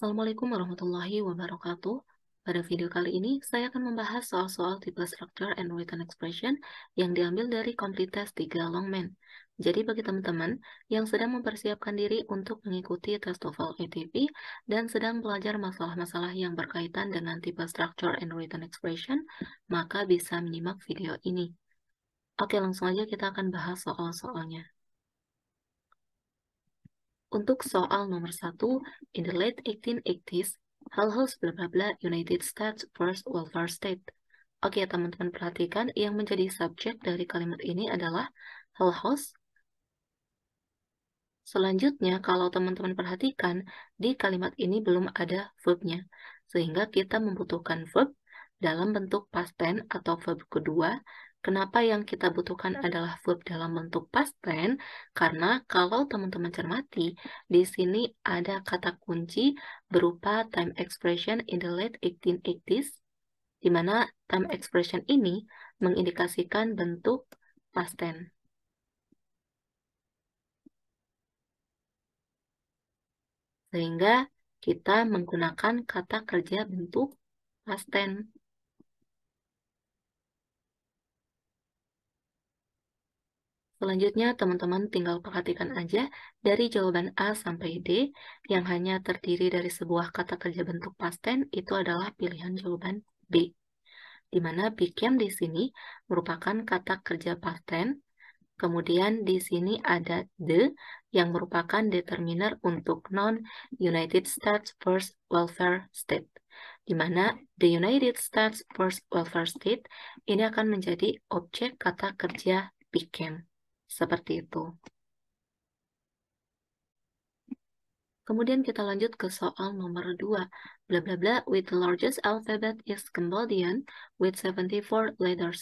Assalamualaikum warahmatullahi wabarakatuh. Pada video kali ini, saya akan membahas soal-soal tipe structure and written expression yang diambil dari complete test 3 Longman. Jadi bagi teman-teman yang sedang mempersiapkan diri untuk mengikuti tes TOEFL ATP dan sedang belajar masalah-masalah yang berkaitan dengan tipe structure and written expression, maka bisa menyimak video ini. Oke, langsung aja kita akan bahas soal-soalnya. Untuk soal nomor satu, in the late 1880s, hal-hal bla bla bla United States First Welfare State. Oke, teman-teman perhatikan yang menjadi subjek dari kalimat ini adalah Hull House. Selanjutnya, kalau teman-teman perhatikan, di kalimat ini belum ada verbnya, sehingga kita membutuhkan verb dalam bentuk past tense atau verb kedua Kenapa yang kita butuhkan iya. adalah verb dalam bentuk past tense? Karena kalau teman-teman cermati, di sini ada kata kunci berupa time expression in the late 1880s, di mana time iya. expression ini mengindikasikan bentuk past tense. Sehingga kita menggunakan kata kerja bentuk past tense. Selanjutnya, teman-teman tinggal perhatikan aja dari jawaban A sampai D yang hanya terdiri dari sebuah kata kerja bentuk past tense itu adalah pilihan jawaban B. Di mana became di sini merupakan kata kerja past tense. Kemudian di sini ada the yang merupakan determiner untuk non United States First Welfare State. Di mana the United States First Welfare State ini akan menjadi objek kata kerja became. Seperti itu. Kemudian kita lanjut ke soal nomor 2. Bla bla bla with the largest alphabet is Cambodian with 74 letters.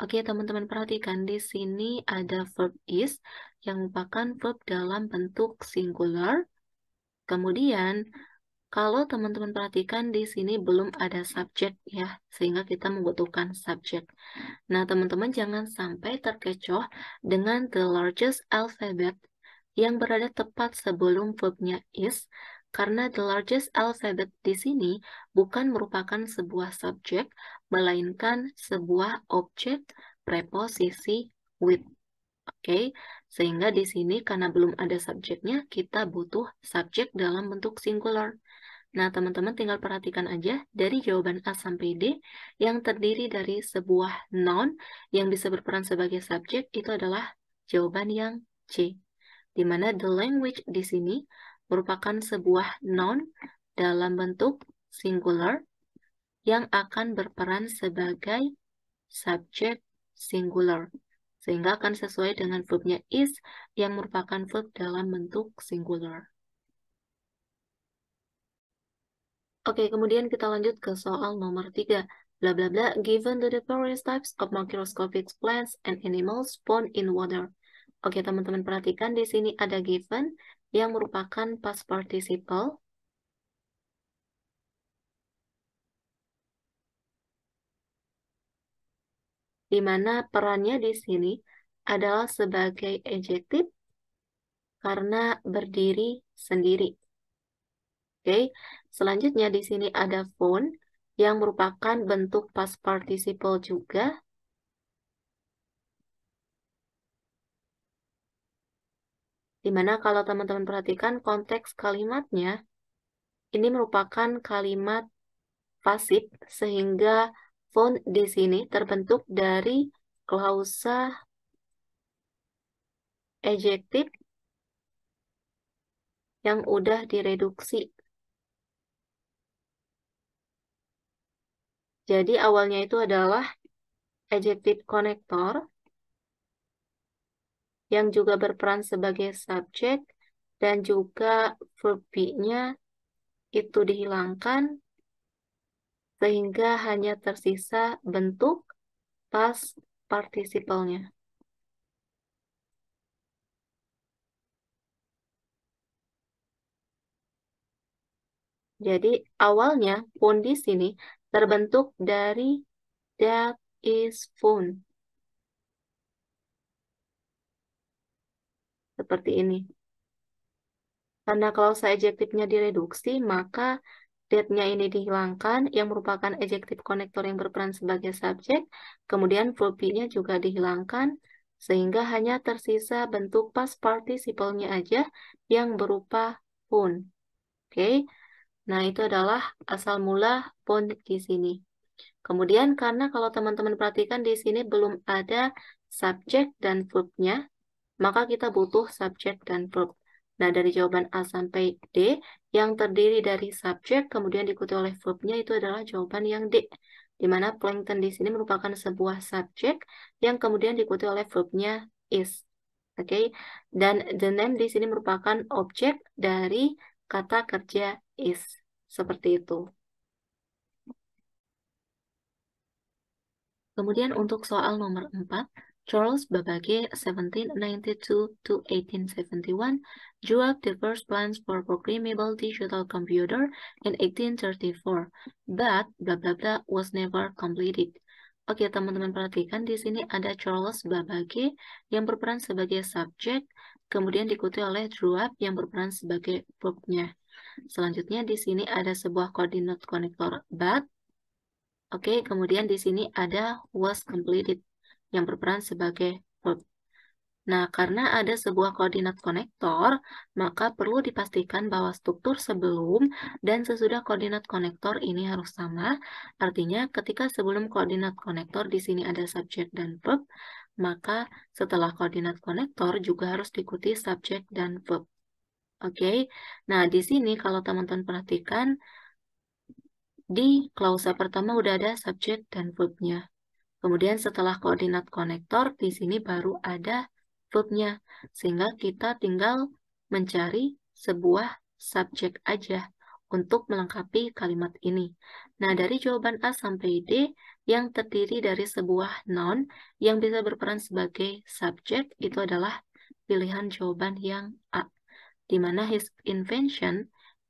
Oke, teman-teman perhatikan di sini ada verb is yang merupakan verb dalam bentuk singular. Kemudian kalau teman-teman perhatikan di sini belum ada subjek ya, sehingga kita membutuhkan subjek. Nah, teman-teman jangan sampai terkecoh dengan the largest alphabet yang berada tepat sebelum verbnya is, karena the largest alphabet di sini bukan merupakan sebuah subjek, melainkan sebuah objek preposisi with. Oke, okay? sehingga di sini karena belum ada subjeknya, kita butuh subjek dalam bentuk singular. Nah, teman-teman tinggal perhatikan aja dari jawaban A sampai D yang terdiri dari sebuah noun yang bisa berperan sebagai subjek itu adalah jawaban yang C. Di mana the language di sini merupakan sebuah noun dalam bentuk singular yang akan berperan sebagai subjek singular. Sehingga akan sesuai dengan verbnya is yang merupakan verb dalam bentuk singular. Oke, kemudian kita lanjut ke soal nomor 3. Bla bla bla, given the various types of microscopic plants and animals spawn in water. Oke, teman-teman perhatikan di sini ada given yang merupakan past participle. Di mana perannya di sini adalah sebagai adjective karena berdiri sendiri. Oke, selanjutnya di sini ada phone yang merupakan bentuk past participle juga. Dimana kalau teman-teman perhatikan konteks kalimatnya, ini merupakan kalimat pasif sehingga phone di sini terbentuk dari klausa adjektif yang udah direduksi Jadi awalnya itu adalah adjective connector yang juga berperan sebagai subjek dan juga verb be-nya itu dihilangkan sehingga hanya tersisa bentuk past participle-nya. Jadi awalnya pun di sini terbentuk dari that is phone. Seperti ini. Karena saya adjektifnya direduksi, maka that-nya ini dihilangkan, yang merupakan adjektif konektor yang berperan sebagai subjek, kemudian verb nya juga dihilangkan, sehingga hanya tersisa bentuk past participle-nya aja yang berupa phone. Oke, okay? Nah, itu adalah asal mula pun di sini. Kemudian karena kalau teman-teman perhatikan di sini belum ada subjek dan verbnya, maka kita butuh subjek dan verb. Nah, dari jawaban A sampai D yang terdiri dari subjek kemudian diikuti oleh verbnya itu adalah jawaban yang D. Di mana plankton di sini merupakan sebuah subjek yang kemudian diikuti oleh verbnya is. Oke, okay? dan the name di sini merupakan objek dari kata kerja is. Seperti itu. Kemudian untuk soal nomor 4, Charles Babbage 1792 1871 drew up the first plans for programmable digital computer in 1834, but blah blah blah was never completed. Oke, teman-teman perhatikan di sini ada Charles Babbage yang berperan sebagai subjek kemudian diikuti oleh drop yang berperan sebagai verbnya. Selanjutnya di sini ada sebuah koordinat konektor but. Oke, kemudian di sini ada was completed yang berperan sebagai verb. Nah, karena ada sebuah koordinat konektor, maka perlu dipastikan bahwa struktur sebelum dan sesudah koordinat konektor ini harus sama. Artinya, ketika sebelum koordinat konektor di sini ada subject dan verb, maka setelah koordinat konektor juga harus diikuti subjek dan verb. Oke, okay? nah di sini kalau teman-teman perhatikan, di klausa pertama udah ada subjek dan verbnya. Kemudian setelah koordinat konektor, di sini baru ada verbnya. Sehingga kita tinggal mencari sebuah subjek aja untuk melengkapi kalimat ini. Nah, dari jawaban A sampai D, yang terdiri dari sebuah noun yang bisa berperan sebagai subjek itu adalah pilihan jawaban yang A, di mana his invention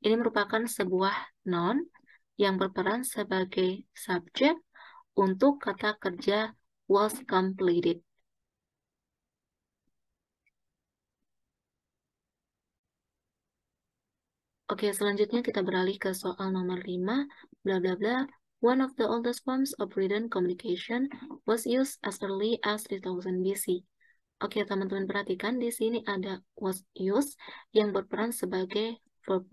ini merupakan sebuah noun yang berperan sebagai subjek untuk kata kerja was completed. Oke, selanjutnya kita beralih ke soal nomor 5, bla bla bla one of the oldest forms of written communication was used as early as 3000 BC. Oke, teman-teman perhatikan di sini ada was used yang berperan sebagai verb.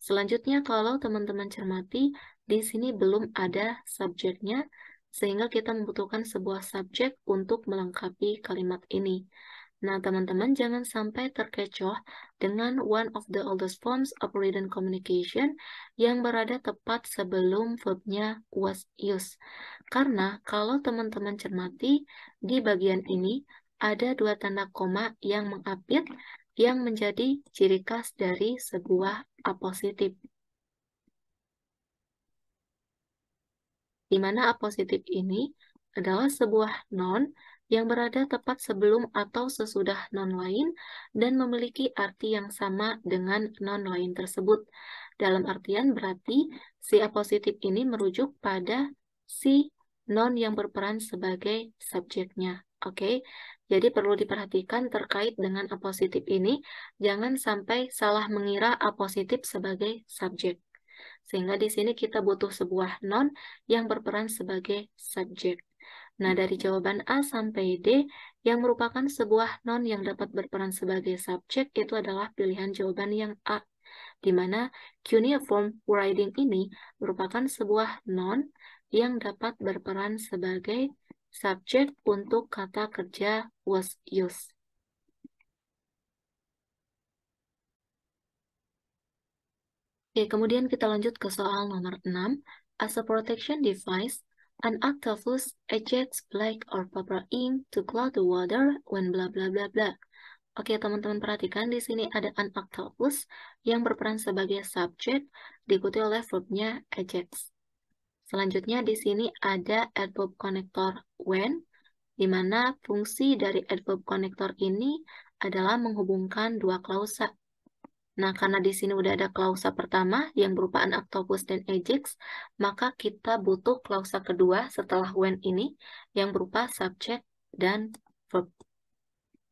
Selanjutnya, kalau teman-teman cermati, di sini belum ada subjeknya, sehingga kita membutuhkan sebuah subjek untuk melengkapi kalimat ini. Nah, teman-teman jangan sampai terkecoh dengan one of the oldest forms of written communication yang berada tepat sebelum verbnya was used. Karena kalau teman-teman cermati, di bagian ini ada dua tanda koma yang mengapit yang menjadi ciri khas dari sebuah apositif. Di mana apositif ini adalah sebuah noun yang berada tepat sebelum atau sesudah noun lain dan memiliki arti yang sama dengan noun lain tersebut. Dalam artian berarti si apositif ini merujuk pada si non yang berperan sebagai subjeknya. Oke, okay? jadi perlu diperhatikan terkait dengan apositif ini, jangan sampai salah mengira apositif sebagai subjek. Sehingga di sini kita butuh sebuah non yang berperan sebagai subjek. Nah, dari jawaban A sampai D yang merupakan sebuah non yang dapat berperan sebagai subjek itu adalah pilihan jawaban yang A, di mana cuneiform writing ini merupakan sebuah non yang dapat berperan sebagai subjek untuk kata kerja was used. Oke, kemudian kita lanjut ke soal nomor 6. As a protection device, An octopus ejects black or purple ink to cloud the water when bla bla bla bla. Oke, teman-teman perhatikan di sini ada an octopus yang berperan sebagai subject diikuti oleh verbnya ejects. Selanjutnya di sini ada adverb connector when di mana fungsi dari adverb connector ini adalah menghubungkan dua klausa Nah, karena di sini udah ada klausa pertama yang berupa an octopus dan ajax, maka kita butuh klausa kedua setelah when ini yang berupa subject dan verb.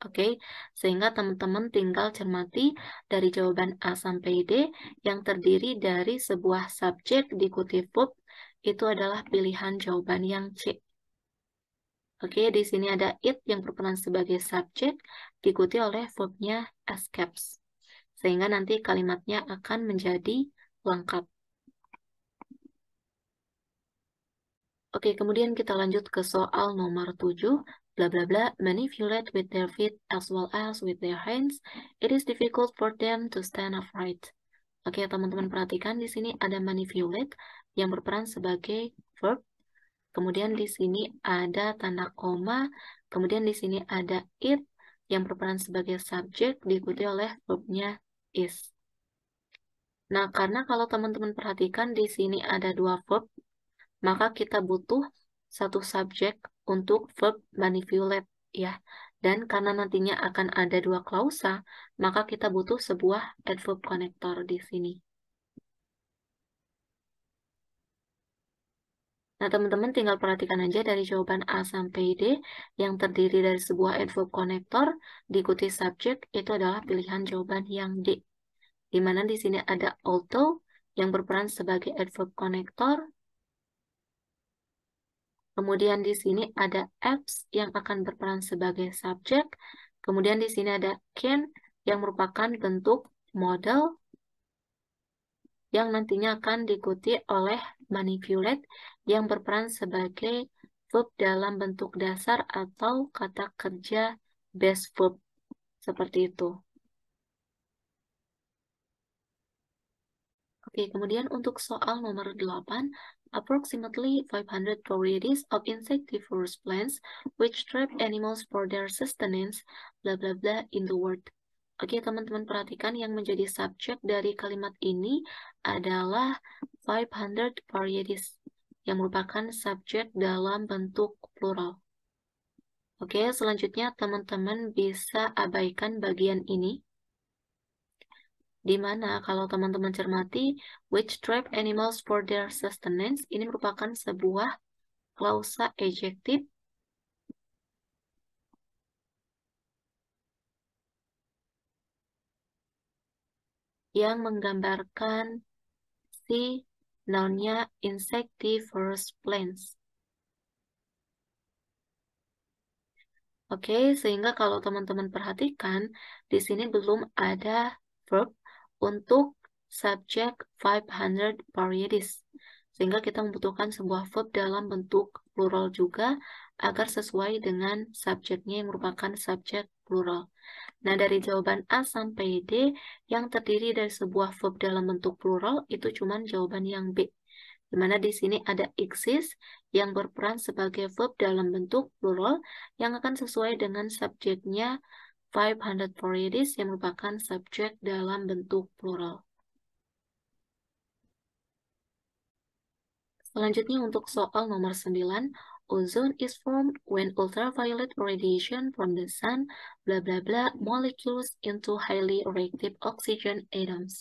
Oke, okay? sehingga teman-teman tinggal cermati dari jawaban A sampai D yang terdiri dari sebuah subjek diikuti verb itu adalah pilihan jawaban yang C. Oke, okay, di sini ada it yang berperan sebagai subjek diikuti oleh verbnya escapes sehingga nanti kalimatnya akan menjadi lengkap. Oke, kemudian kita lanjut ke soal nomor 7, bla bla bla, manipulate with their feet as well as with their hands, it is difficult for them to stand upright. Oke, teman-teman perhatikan di sini ada manipulate yang berperan sebagai verb, kemudian di sini ada tanda koma, kemudian di sini ada it yang berperan sebagai subjek diikuti oleh verbnya is. Nah, karena kalau teman-teman perhatikan di sini ada dua verb, maka kita butuh satu subjek untuk verb manipulate ya. Dan karena nantinya akan ada dua klausa, maka kita butuh sebuah adverb connector di sini. Nah, teman-teman tinggal perhatikan aja dari jawaban A sampai D yang terdiri dari sebuah adverb konektor diikuti subjek itu adalah pilihan jawaban yang D. Di mana di sini ada auto yang berperan sebagai adverb konektor. Kemudian di sini ada apps yang akan berperan sebagai subjek. Kemudian di sini ada can yang merupakan bentuk model yang nantinya akan diikuti oleh manipulate yang berperan sebagai verb dalam bentuk dasar atau kata kerja base verb. Seperti itu. Oke, kemudian untuk soal nomor 8, approximately 500 varieties of insectivorous plants which trap animals for their sustenance, bla bla bla in the world. Oke, teman-teman perhatikan yang menjadi subjek dari kalimat ini adalah 500 varieties yang merupakan subjek dalam bentuk plural. Oke, selanjutnya teman-teman bisa abaikan bagian ini. Di mana kalau teman-teman cermati, which trap animals for their sustenance, ini merupakan sebuah klausa ejektif. yang menggambarkan si Nounnya insectivorous plants. Oke, okay, sehingga kalau teman-teman perhatikan, di sini belum ada verb untuk subjek 500 varieties. Sehingga kita membutuhkan sebuah verb dalam bentuk plural juga agar sesuai dengan subjeknya yang merupakan subjek plural. Nah, dari jawaban A sampai D yang terdiri dari sebuah verb dalam bentuk plural itu cuma jawaban yang B. Di mana di sini ada exist yang berperan sebagai verb dalam bentuk plural yang akan sesuai dengan subjeknya 500 yang merupakan subjek dalam bentuk plural. Selanjutnya untuk soal nomor 9, Ozone is formed when ultraviolet radiation from the sun, bla bla bla, molecules into highly reactive oxygen atoms.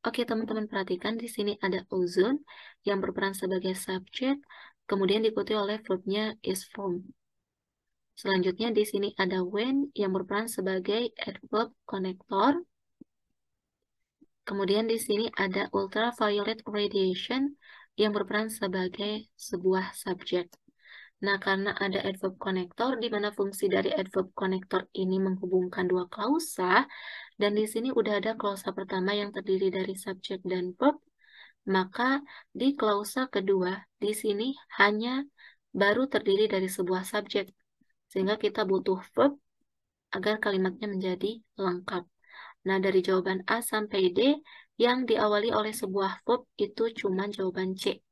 Oke, teman-teman perhatikan di sini ada ozone yang berperan sebagai subjek, kemudian diikuti oleh verbnya is formed. Selanjutnya di sini ada when yang berperan sebagai adverb connector. Kemudian di sini ada ultraviolet radiation yang berperan sebagai sebuah subjek. Nah, karena ada adverb konektor, di mana fungsi dari adverb konektor ini menghubungkan dua klausa, dan di sini udah ada klausa pertama yang terdiri dari subjek dan verb, maka di klausa kedua, di sini hanya baru terdiri dari sebuah subjek, sehingga kita butuh verb agar kalimatnya menjadi lengkap. Nah, dari jawaban A sampai D yang diawali oleh sebuah verb itu cuma jawaban C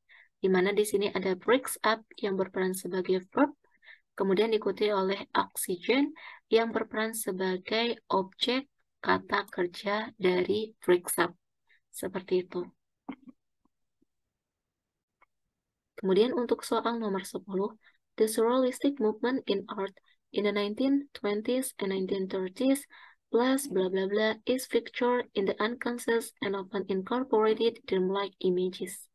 di mana di sini ada breaks up yang berperan sebagai verb, kemudian diikuti oleh oxygen yang berperan sebagai objek kata kerja dari breaks up. Seperti itu. Kemudian untuk soal nomor 10, the surrealistic movement in art in the 1920s and 1930s plus bla bla bla is featured in the unconscious and often incorporated dreamlike images.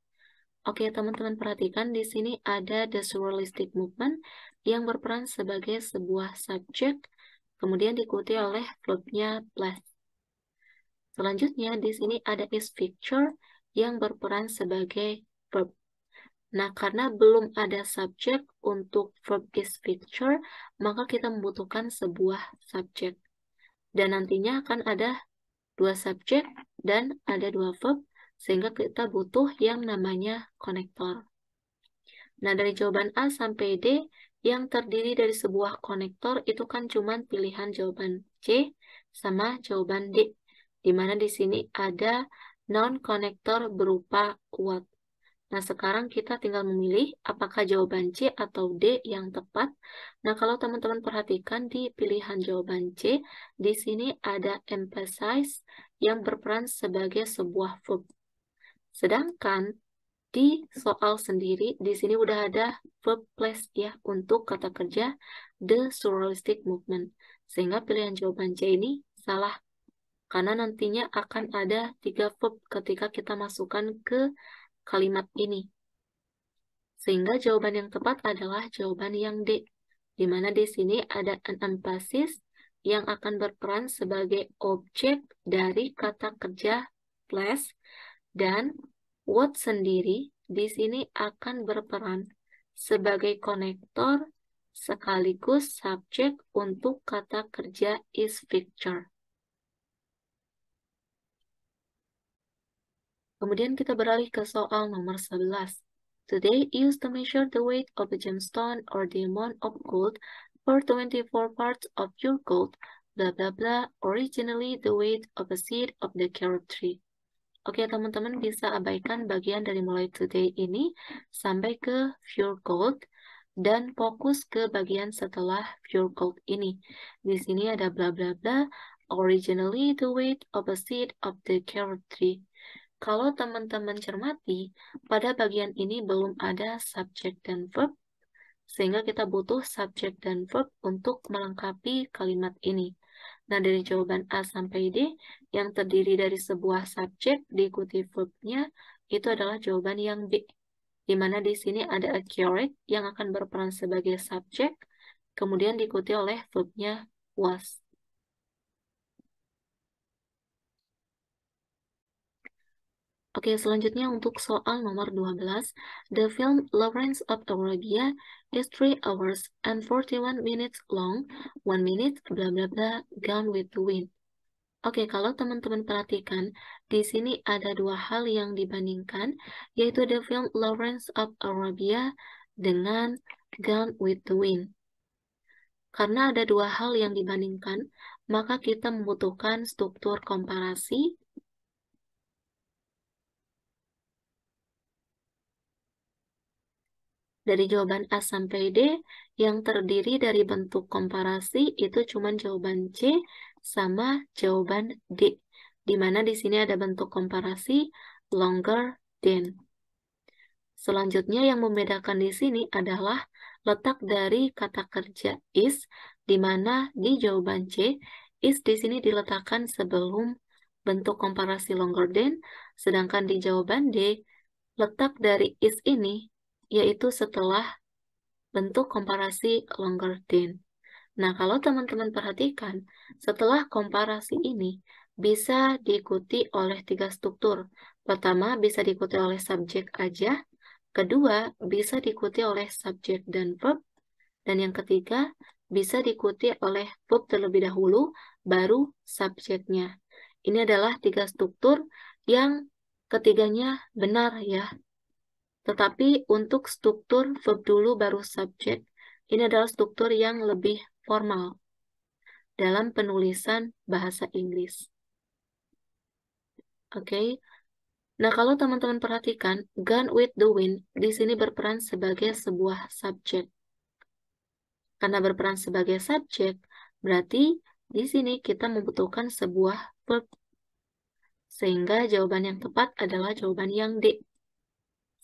Oke, teman-teman perhatikan di sini ada the surrealistic movement yang berperan sebagai sebuah subjek, kemudian diikuti oleh verbnya plus. Selanjutnya di sini ada is picture yang berperan sebagai verb. Nah, karena belum ada subjek untuk verb is picture, maka kita membutuhkan sebuah subjek. Dan nantinya akan ada dua subjek dan ada dua verb sehingga kita butuh yang namanya konektor. Nah, dari jawaban A sampai D yang terdiri dari sebuah konektor itu kan cuma pilihan jawaban C sama jawaban D. Di mana di sini ada non-konektor berupa kuat. Nah, sekarang kita tinggal memilih apakah jawaban C atau D yang tepat. Nah, kalau teman-teman perhatikan di pilihan jawaban C, di sini ada emphasize yang berperan sebagai sebuah verb. Sedangkan di soal sendiri, di sini udah ada verb plus ya untuk kata kerja the surrealistic movement. Sehingga pilihan jawaban C ini salah. Karena nantinya akan ada tiga verb ketika kita masukkan ke kalimat ini. Sehingga jawaban yang tepat adalah jawaban yang D. Di mana di sini ada an emphasis yang akan berperan sebagai objek dari kata kerja plus dan what sendiri di sini akan berperan sebagai konektor sekaligus subjek untuk kata kerja is picture. Kemudian kita beralih ke soal nomor 11. Today, use to measure the weight of a gemstone or the amount of gold for 24 parts of your gold, blah blah blah, originally the weight of a seed of the carrot tree. Oke, teman-teman bisa abaikan bagian dari mulai today ini sampai ke pure code dan fokus ke bagian setelah pure code ini. Di sini ada bla bla bla, originally the weight opposite of the carrot tree. Kalau teman-teman cermati, pada bagian ini belum ada subject dan verb, sehingga kita butuh subject dan verb untuk melengkapi kalimat ini. Nah, dari jawaban A sampai D yang terdiri dari sebuah subjek diikuti verbnya itu adalah jawaban yang B. Di mana di sini ada accurate yang akan berperan sebagai subjek, kemudian diikuti oleh verbnya was. Oke, selanjutnya untuk soal nomor 12. The film Lawrence of Arabia is 3 hours and 41 minutes long, 1 minute, bla bla bla, gone with the wind. Oke, kalau teman-teman perhatikan, di sini ada dua hal yang dibandingkan, yaitu the film Lawrence of Arabia dengan Gone with the Wind. Karena ada dua hal yang dibandingkan, maka kita membutuhkan struktur komparasi dari jawaban A sampai D yang terdiri dari bentuk komparasi itu cuma jawaban C sama jawaban D. Di mana di sini ada bentuk komparasi longer than. Selanjutnya yang membedakan di sini adalah letak dari kata kerja is, di mana di jawaban C, is di sini diletakkan sebelum bentuk komparasi longer than, sedangkan di jawaban D, letak dari is ini yaitu setelah bentuk komparasi longer than. Nah, kalau teman-teman perhatikan, setelah komparasi ini bisa diikuti oleh tiga struktur. Pertama, bisa diikuti oleh subjek aja. Kedua, bisa diikuti oleh subjek dan verb. Dan yang ketiga, bisa diikuti oleh verb terlebih dahulu, baru subjeknya. Ini adalah tiga struktur yang ketiganya benar ya. Tetapi untuk struktur verb dulu baru subjek, ini adalah struktur yang lebih formal dalam penulisan bahasa Inggris. Oke. Okay. Nah, kalau teman-teman perhatikan, "gun with the Wind di sini berperan sebagai sebuah subjek. Karena berperan sebagai subjek, berarti di sini kita membutuhkan sebuah verb. Sehingga jawaban yang tepat adalah jawaban yang D,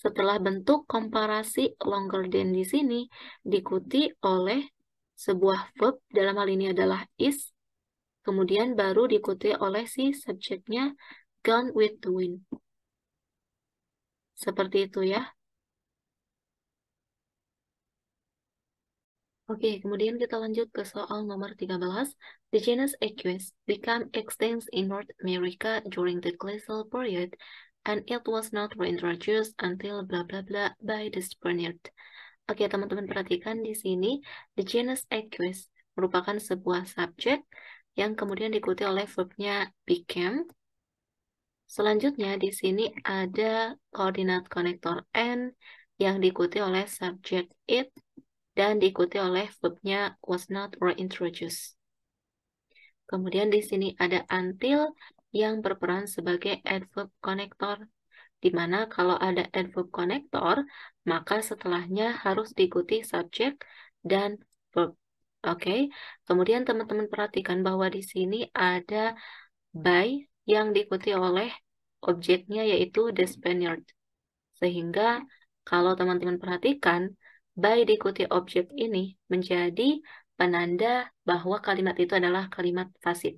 setelah bentuk komparasi longer than di sini diikuti oleh sebuah verb, dalam hal ini adalah is, kemudian baru diikuti oleh si subjeknya gone with the wind. Seperti itu ya. Oke, kemudian kita lanjut ke soal nomor 13. The genus Equus became extinct in North America during the glacial period and it was not reintroduced until bla bla bla by the Spaniard. Oke, teman-teman perhatikan di sini, the genus Equus merupakan sebuah subjek yang kemudian diikuti oleh verbnya became. Selanjutnya di sini ada koordinat konektor n yang diikuti oleh subjek it dan diikuti oleh verbnya was not reintroduced. Kemudian di sini ada until yang berperan sebagai adverb konektor, di mana kalau ada adverb konektor, maka setelahnya harus diikuti subjek dan verb. Oke, okay? kemudian teman-teman perhatikan bahwa di sini ada by yang diikuti oleh objeknya yaitu the Spaniard. Sehingga kalau teman-teman perhatikan, by diikuti objek ini menjadi penanda bahwa kalimat itu adalah kalimat pasif.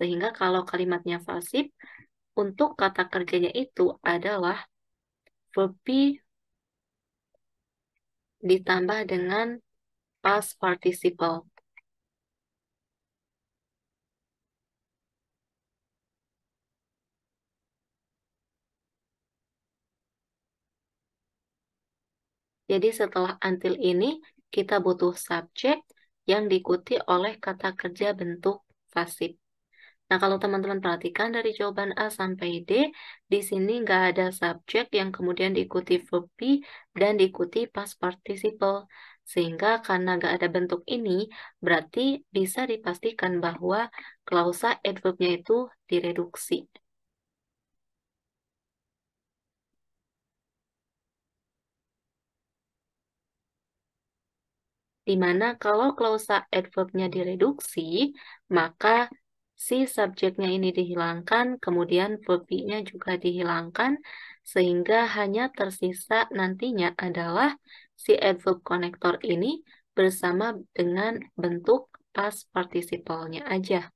Sehingga kalau kalimatnya falsif, untuk kata kerjanya itu adalah verb be ditambah dengan past participle. Jadi setelah until ini, kita butuh subjek yang diikuti oleh kata kerja bentuk pasif. Nah, kalau teman-teman perhatikan dari jawaban A sampai D, di sini nggak ada subjek yang kemudian diikuti verb be dan diikuti past participle. Sehingga karena nggak ada bentuk ini, berarti bisa dipastikan bahwa klausa adverbnya itu direduksi. Dimana kalau klausa adverbnya direduksi, maka si subjeknya ini dihilangkan, kemudian verbnya juga dihilangkan, sehingga hanya tersisa nantinya adalah si adverb connector ini bersama dengan bentuk past participle-nya aja.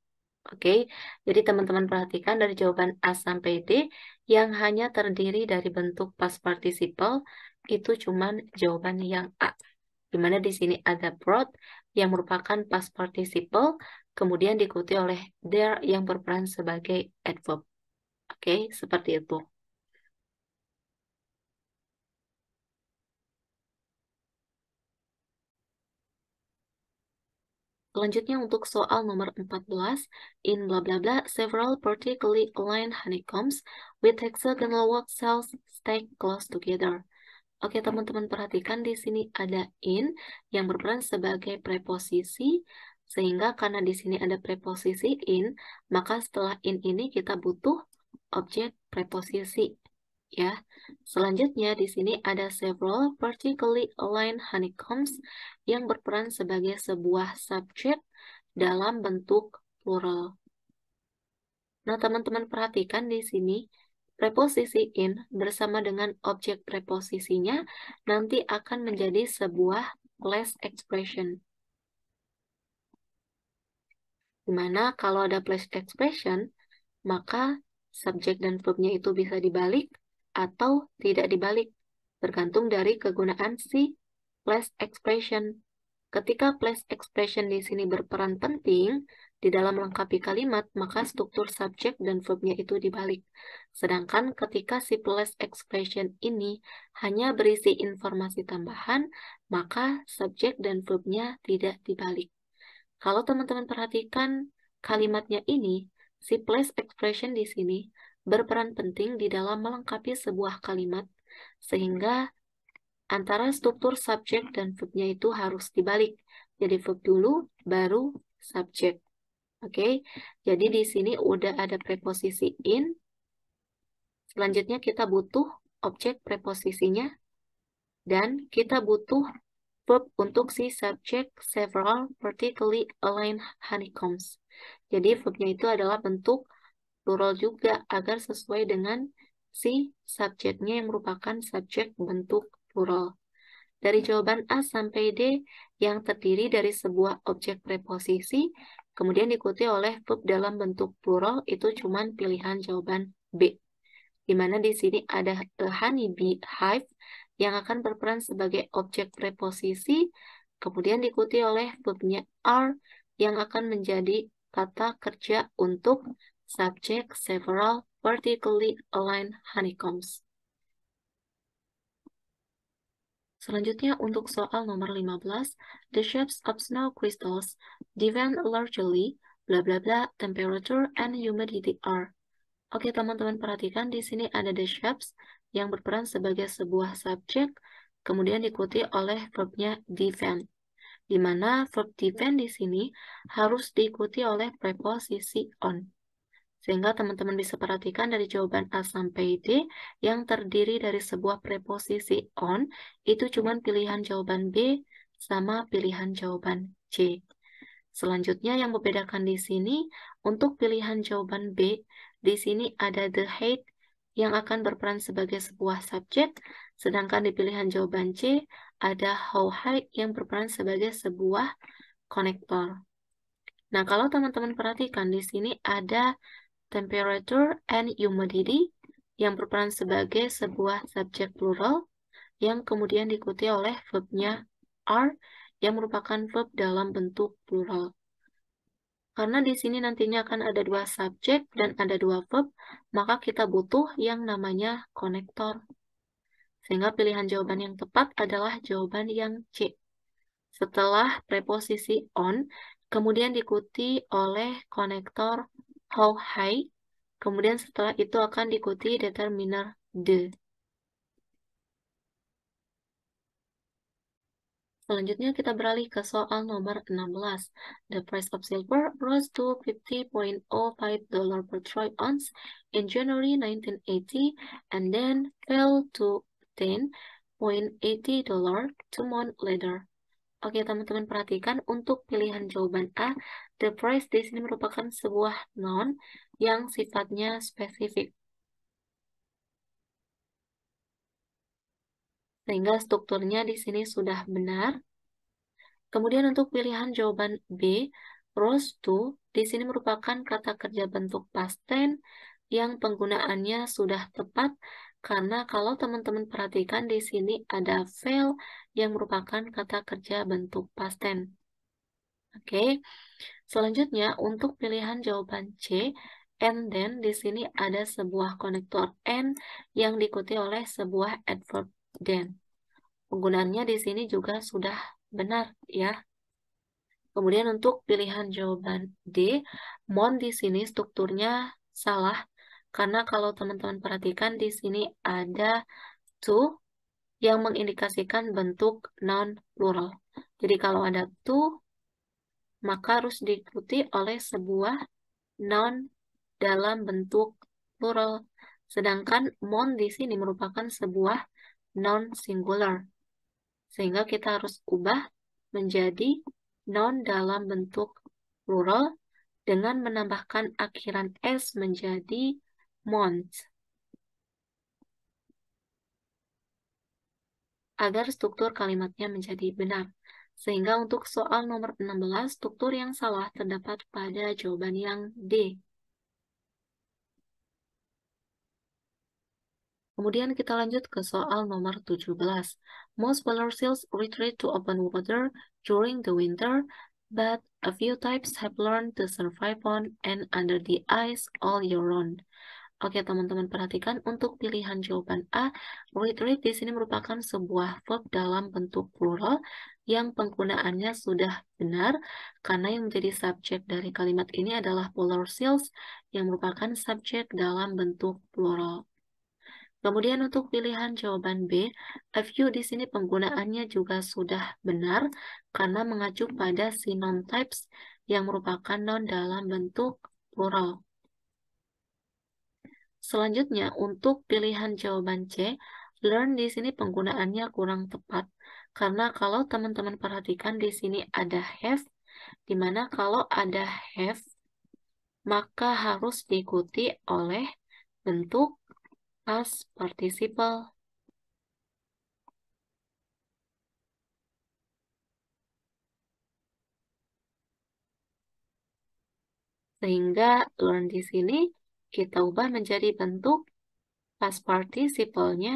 Oke, jadi teman-teman perhatikan dari jawaban A sampai D yang hanya terdiri dari bentuk past participle itu cuman jawaban yang A di mana di sini ada brought yang merupakan past participle, kemudian diikuti oleh there yang berperan sebagai adverb. Oke, okay, seperti itu. Selanjutnya untuk soal nomor 14, in bla bla bla, several particularly aligned honeycombs with hexagonal walk cells staying close together. Oke, teman-teman perhatikan di sini ada in yang berperan sebagai preposisi sehingga karena di sini ada preposisi in, maka setelah in ini kita butuh objek preposisi ya. Selanjutnya di sini ada several vertically aligned honeycombs yang berperan sebagai sebuah subjek dalam bentuk plural. Nah, teman-teman perhatikan di sini preposisi in bersama dengan objek preposisinya nanti akan menjadi sebuah place expression. Dimana kalau ada place expression, maka subjek dan verbnya itu bisa dibalik atau tidak dibalik, tergantung dari kegunaan si place expression. Ketika place expression di sini berperan penting, di dalam melengkapi kalimat, maka struktur subjek dan verbnya itu dibalik. Sedangkan ketika simplest expression ini hanya berisi informasi tambahan, maka subjek dan verbnya tidak dibalik. Kalau teman-teman perhatikan kalimatnya ini, simplest expression di sini berperan penting di dalam melengkapi sebuah kalimat, sehingga antara struktur subjek dan verbnya itu harus dibalik. Jadi verb dulu, baru subjek. Oke, jadi di sini udah ada preposisi in. Selanjutnya kita butuh objek preposisinya. Dan kita butuh verb untuk si subject several particularly aligned honeycombs. Jadi verbnya itu adalah bentuk plural juga agar sesuai dengan si subjeknya yang merupakan subjek bentuk plural dari jawaban A sampai D yang terdiri dari sebuah objek preposisi, kemudian diikuti oleh verb dalam bentuk plural, itu cuma pilihan jawaban B. Di mana di sini ada honeybee hive yang akan berperan sebagai objek preposisi, kemudian diikuti oleh verbnya are yang akan menjadi kata kerja untuk subjek several vertically aligned honeycombs. Selanjutnya untuk soal nomor 15, the shapes of snow crystals depend largely bla bla bla temperature and humidity are. Oke teman-teman perhatikan di sini ada the shapes yang berperan sebagai sebuah subjek kemudian diikuti oleh verbnya depend. Di mana verb depend di sini harus diikuti oleh preposisi on. Sehingga teman-teman bisa perhatikan dari jawaban A sampai D yang terdiri dari sebuah preposisi on, itu cuman pilihan jawaban B sama pilihan jawaban C. Selanjutnya yang membedakan di sini, untuk pilihan jawaban B, di sini ada the hate yang akan berperan sebagai sebuah subjek, sedangkan di pilihan jawaban C, ada how high yang berperan sebagai sebuah konektor. Nah, kalau teman-teman perhatikan di sini ada temperature, and humidity yang berperan sebagai sebuah subjek plural yang kemudian diikuti oleh verbnya are yang merupakan verb dalam bentuk plural. Karena di sini nantinya akan ada dua subjek dan ada dua verb, maka kita butuh yang namanya konektor. Sehingga pilihan jawaban yang tepat adalah jawaban yang C. Setelah preposisi on, kemudian diikuti oleh konektor how high, kemudian setelah itu akan diikuti determiner D. Selanjutnya kita beralih ke soal nomor 16. The price of silver rose to 50.05 dollar per troy ounce in January 1980 and then fell to 10.80 dollar two months later. Oke, teman-teman perhatikan untuk pilihan jawaban A, the price di sini merupakan sebuah noun yang sifatnya spesifik. Sehingga strukturnya di sini sudah benar. Kemudian untuk pilihan jawaban B, rose to di sini merupakan kata kerja bentuk past tense yang penggunaannya sudah tepat karena kalau teman-teman perhatikan di sini ada fail yang merupakan kata kerja bentuk past tense. Oke. Selanjutnya untuk pilihan jawaban C, and then di sini ada sebuah konektor and yang diikuti oleh sebuah adverb then. Penggunaannya di sini juga sudah benar ya. Kemudian untuk pilihan jawaban D, mon di sini strukturnya salah karena kalau teman-teman perhatikan di sini ada to yang mengindikasikan bentuk non plural. Jadi kalau ada to, maka harus diikuti oleh sebuah non dalam bentuk plural. Sedangkan mon di sini merupakan sebuah non singular. Sehingga kita harus ubah menjadi non dalam bentuk plural dengan menambahkan akhiran s menjadi month. Agar struktur kalimatnya menjadi benar. Sehingga untuk soal nomor 16, struktur yang salah terdapat pada jawaban yang D. Kemudian kita lanjut ke soal nomor 17. Most polar seals retreat to open water during the winter, but a few types have learned to survive on and under the ice all year round. Oke, teman-teman perhatikan untuk pilihan jawaban A, reiterate di sini merupakan sebuah verb dalam bentuk plural yang penggunaannya sudah benar karena yang menjadi subjek dari kalimat ini adalah polar seals yang merupakan subjek dalam bentuk plural. Kemudian untuk pilihan jawaban B, a few di sini penggunaannya juga sudah benar karena mengacu pada sinon types yang merupakan noun dalam bentuk plural. Selanjutnya, untuk pilihan jawaban C, learn di sini penggunaannya kurang tepat. Karena kalau teman-teman perhatikan di sini ada have, dimana kalau ada have, maka harus diikuti oleh bentuk past participle. Sehingga learn di sini kita ubah menjadi bentuk past participle-nya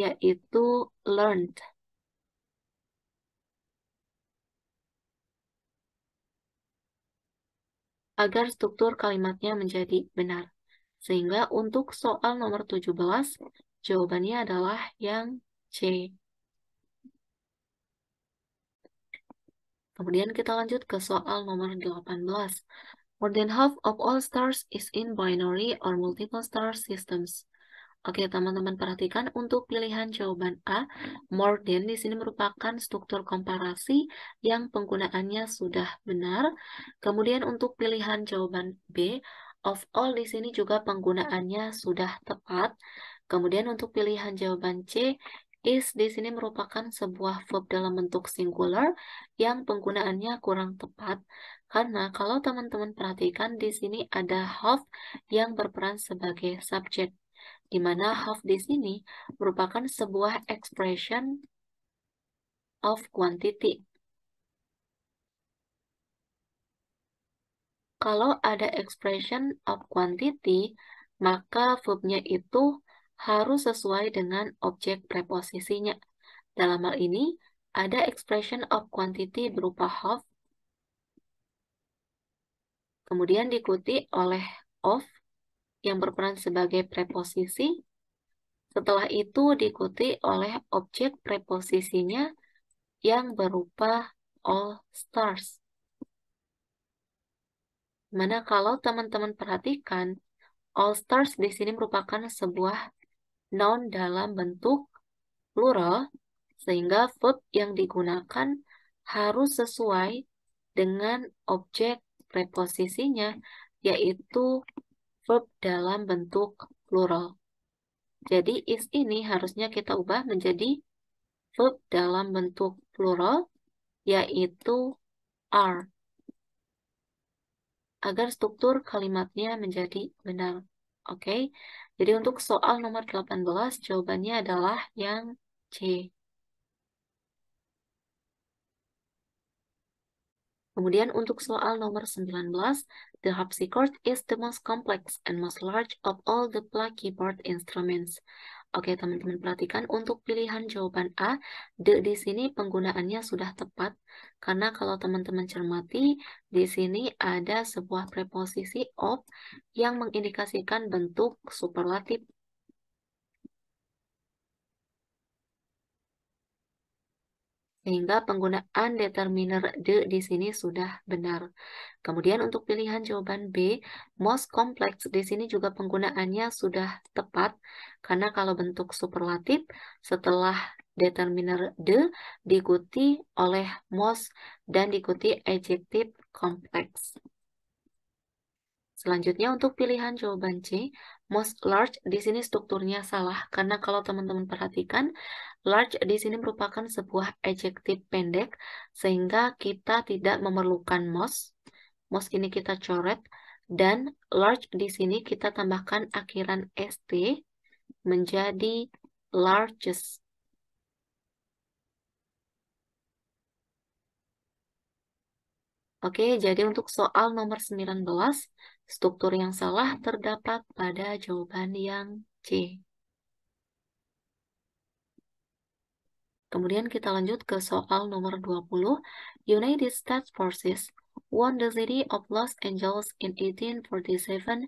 yaitu learned. agar struktur kalimatnya menjadi benar. Sehingga untuk soal nomor 17, jawabannya adalah yang C. Kemudian kita lanjut ke soal nomor 18. More than half of all stars is in binary or multiple star systems. Oke, teman-teman perhatikan untuk pilihan jawaban A, more than di sini merupakan struktur komparasi yang penggunaannya sudah benar. Kemudian untuk pilihan jawaban B, of all di sini juga penggunaannya sudah tepat. Kemudian untuk pilihan jawaban C, Is di sini merupakan sebuah verb dalam bentuk singular yang penggunaannya kurang tepat karena kalau teman-teman perhatikan di sini ada have yang berperan sebagai subjek di mana have di sini merupakan sebuah expression of quantity. Kalau ada expression of quantity, maka verbnya itu harus sesuai dengan objek preposisinya. Dalam hal ini, ada expression of quantity berupa half, kemudian diikuti oleh of yang berperan sebagai preposisi. Setelah itu diikuti oleh objek preposisinya yang berupa all stars. Mana kalau teman-teman perhatikan, all stars di sini merupakan sebuah noun dalam bentuk plural, sehingga verb yang digunakan harus sesuai dengan objek preposisinya, yaitu verb dalam bentuk plural. Jadi is ini harusnya kita ubah menjadi verb dalam bentuk plural, yaitu are agar struktur kalimatnya menjadi benar. Oke. Okay? Jadi untuk soal nomor 18 jawabannya adalah yang C. Kemudian untuk soal nomor 19, the harpsichord is the most complex and most large of all the plucky board instruments. Oke, teman-teman perhatikan untuk pilihan jawaban A, the di sini penggunaannya sudah tepat karena kalau teman-teman cermati di sini ada sebuah preposisi of yang mengindikasikan bentuk superlatif Sehingga penggunaan determiner de di sini sudah benar. Kemudian untuk pilihan jawaban B, most complex di sini juga penggunaannya sudah tepat karena kalau bentuk superlatif setelah determiner de diikuti oleh most dan diikuti adjective complex. Selanjutnya untuk pilihan jawaban C, most large di sini strukturnya salah karena kalau teman-teman perhatikan large di sini merupakan sebuah adjektif pendek sehingga kita tidak memerlukan most. Most ini kita coret dan large di sini kita tambahkan akhiran st menjadi largest. Oke, jadi untuk soal nomor 19, struktur yang salah terdapat pada jawaban yang C. Kemudian kita lanjut ke soal nomor 20. United States Forces won the city of Los Angeles in 1847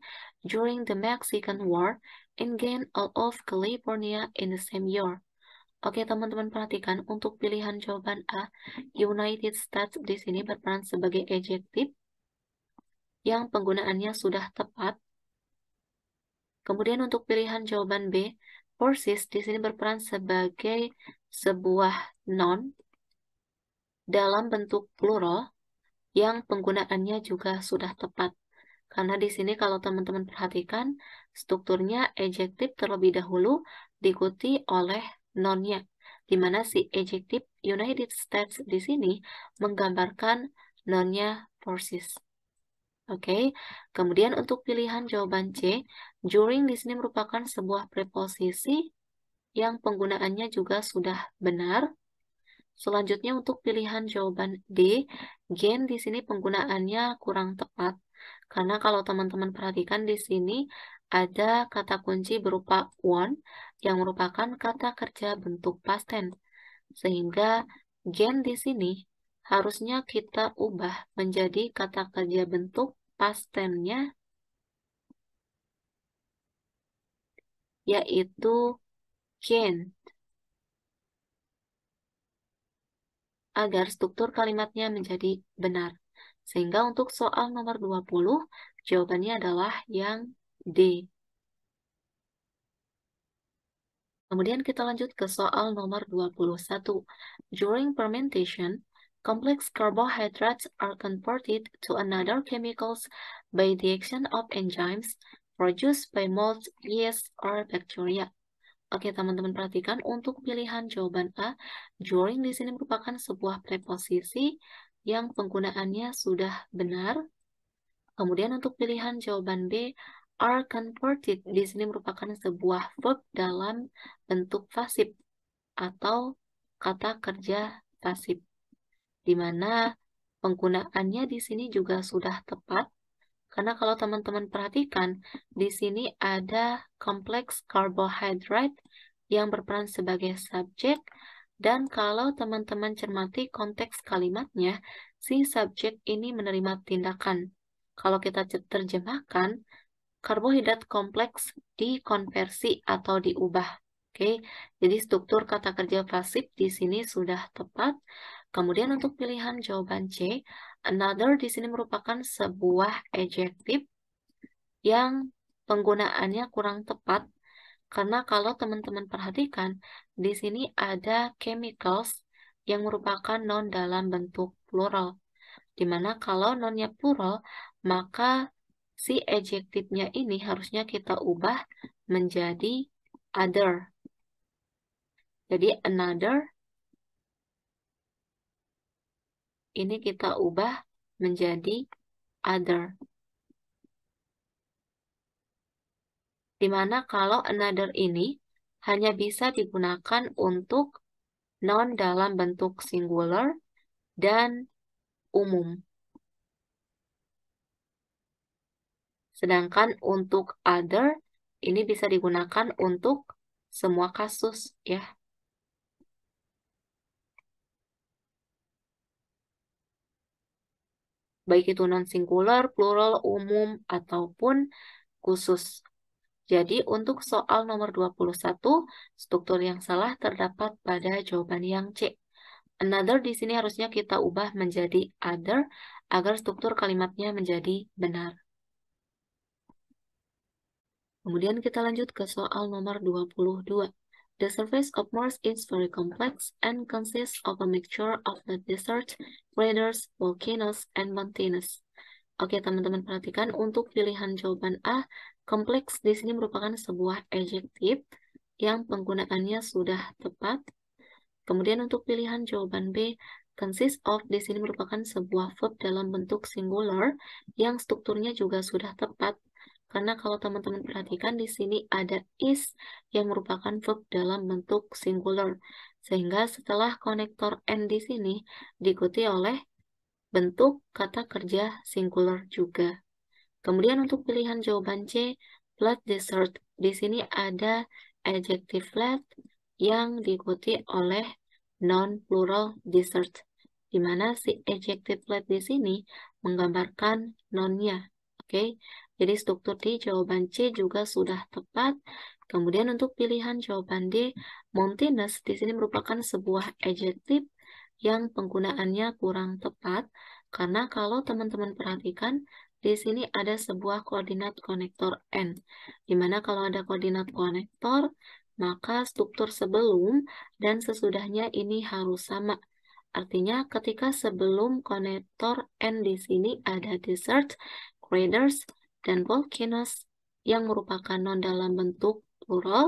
during the Mexican War and gained all of California in the same year. Oke, teman-teman perhatikan untuk pilihan jawaban A, United States di sini berperan sebagai adjektif yang penggunaannya sudah tepat. Kemudian untuk pilihan jawaban B, forces di sini berperan sebagai sebuah noun dalam bentuk plural yang penggunaannya juga sudah tepat. Karena di sini kalau teman-teman perhatikan, strukturnya adjektif terlebih dahulu diikuti oleh nonnya, di mana si adjective United States di sini menggambarkan nonnya forces. Oke, okay. kemudian untuk pilihan jawaban C, during di sini merupakan sebuah preposisi yang penggunaannya juga sudah benar. Selanjutnya untuk pilihan jawaban D, gain di sini penggunaannya kurang tepat. Karena kalau teman-teman perhatikan di sini ada kata kunci berupa won yang merupakan kata kerja bentuk past tense. Sehingga gen di sini harusnya kita ubah menjadi kata kerja bentuk past tense-nya yaitu gen. Agar struktur kalimatnya menjadi benar. Sehingga untuk soal nomor 20, jawabannya adalah yang D. Kemudian kita lanjut ke soal nomor 21. During fermentation, complex carbohydrates are converted to another chemicals by the action of enzymes produced by molds, yeast, or bacteria. Oke, teman-teman perhatikan untuk pilihan jawaban A, during di sini merupakan sebuah preposisi yang penggunaannya sudah benar. Kemudian untuk pilihan jawaban B, are converted di sini merupakan sebuah verb dalam bentuk pasif atau kata kerja pasif, di mana penggunaannya di sini juga sudah tepat. Karena kalau teman-teman perhatikan, di sini ada kompleks karbohidrat yang berperan sebagai subjek, dan kalau teman-teman cermati konteks kalimatnya, si subjek ini menerima tindakan. Kalau kita terjemahkan, karbohidrat kompleks dikonversi atau diubah. Oke, jadi struktur kata kerja pasif di sini sudah tepat. Kemudian untuk pilihan jawaban C, another di sini merupakan sebuah adjective yang penggunaannya kurang tepat karena kalau teman-teman perhatikan, di sini ada chemicals yang merupakan non dalam bentuk plural. Dimana kalau nonnya plural, maka si adjektifnya ini harusnya kita ubah menjadi other. Jadi another ini kita ubah menjadi other. Dimana kalau another ini hanya bisa digunakan untuk non dalam bentuk singular dan umum. Sedangkan untuk other ini bisa digunakan untuk semua kasus ya. Baik itu non-singular, plural, umum, ataupun khusus. Jadi untuk soal nomor 21, struktur yang salah terdapat pada jawaban yang C. Another di sini harusnya kita ubah menjadi other agar struktur kalimatnya menjadi benar. Kemudian kita lanjut ke soal nomor 22. The surface of Mars is very complex and consists of a mixture of the desert, craters, volcanoes, and mountains. Oke, teman-teman perhatikan untuk pilihan jawaban A, kompleks di sini merupakan sebuah adjektif yang penggunaannya sudah tepat. Kemudian untuk pilihan jawaban B, consists of di sini merupakan sebuah verb dalam bentuk singular yang strukturnya juga sudah tepat. Karena kalau teman-teman perhatikan di sini ada is yang merupakan verb dalam bentuk singular. Sehingga setelah konektor and di sini diikuti oleh bentuk kata kerja singular juga. Kemudian untuk pilihan jawaban C, flat dessert Di sini ada adjective flat yang diikuti oleh non-plural dessert di mana si adjective flat di sini menggambarkan non-nya. Oke, okay? Jadi struktur di jawaban C juga sudah tepat. Kemudian untuk pilihan jawaban D, mountainous di sini merupakan sebuah adjective yang penggunaannya kurang tepat karena kalau teman-teman perhatikan di sini ada sebuah koordinat konektor N. Dimana kalau ada koordinat konektor, maka struktur sebelum dan sesudahnya ini harus sama. Artinya ketika sebelum konektor N di sini ada desert, graders, dan volcanoes yang merupakan non dalam bentuk plural,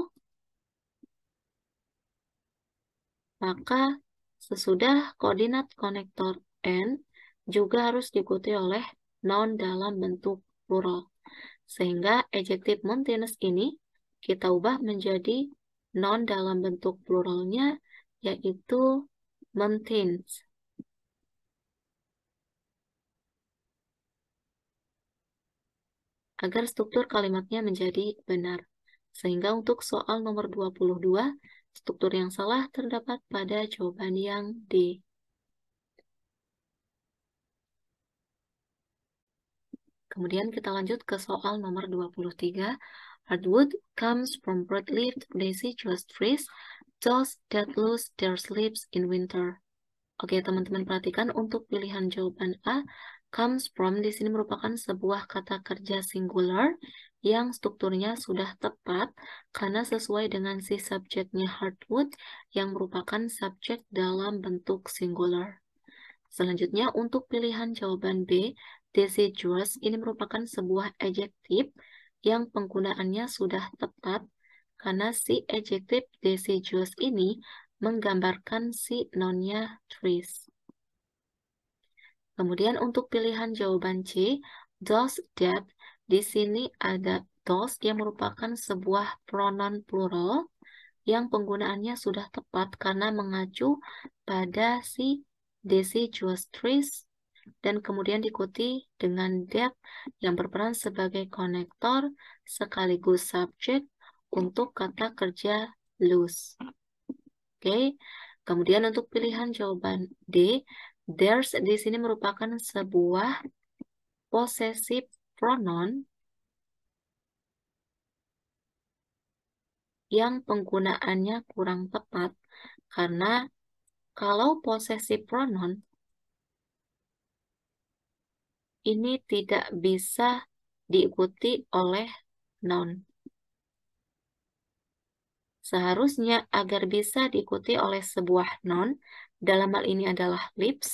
maka sesudah koordinat konektor N juga harus diikuti oleh non dalam bentuk plural. Sehingga adjektif mountainous ini kita ubah menjadi non dalam bentuk pluralnya yaitu mountains. agar struktur kalimatnya menjadi benar. Sehingga untuk soal nomor 22, struktur yang salah terdapat pada jawaban yang D. Kemudian kita lanjut ke soal nomor 23. Hardwood comes from broadleaf leaved deciduous trees, those that lose their leaves in winter. Oke, teman-teman perhatikan untuk pilihan jawaban A, comes from di sini merupakan sebuah kata kerja singular yang strukturnya sudah tepat karena sesuai dengan si subjeknya Hardwood yang merupakan subjek dalam bentuk singular. Selanjutnya, untuk pilihan jawaban B, deciduous ini merupakan sebuah adjektif yang penggunaannya sudah tepat karena si adjektif deciduous ini menggambarkan si nonnya trees. Kemudian untuk pilihan jawaban C, those that di sini ada those yang merupakan sebuah pronoun plural yang penggunaannya sudah tepat karena mengacu pada si deciduous trees dan kemudian diikuti dengan that yang berperan sebagai konektor sekaligus subjek untuk kata kerja lose. Oke. Kemudian untuk pilihan jawaban D, there's di sini merupakan sebuah possessive pronoun yang penggunaannya kurang tepat karena kalau possessive pronoun ini tidak bisa diikuti oleh noun seharusnya agar bisa diikuti oleh sebuah non dalam hal ini adalah lips,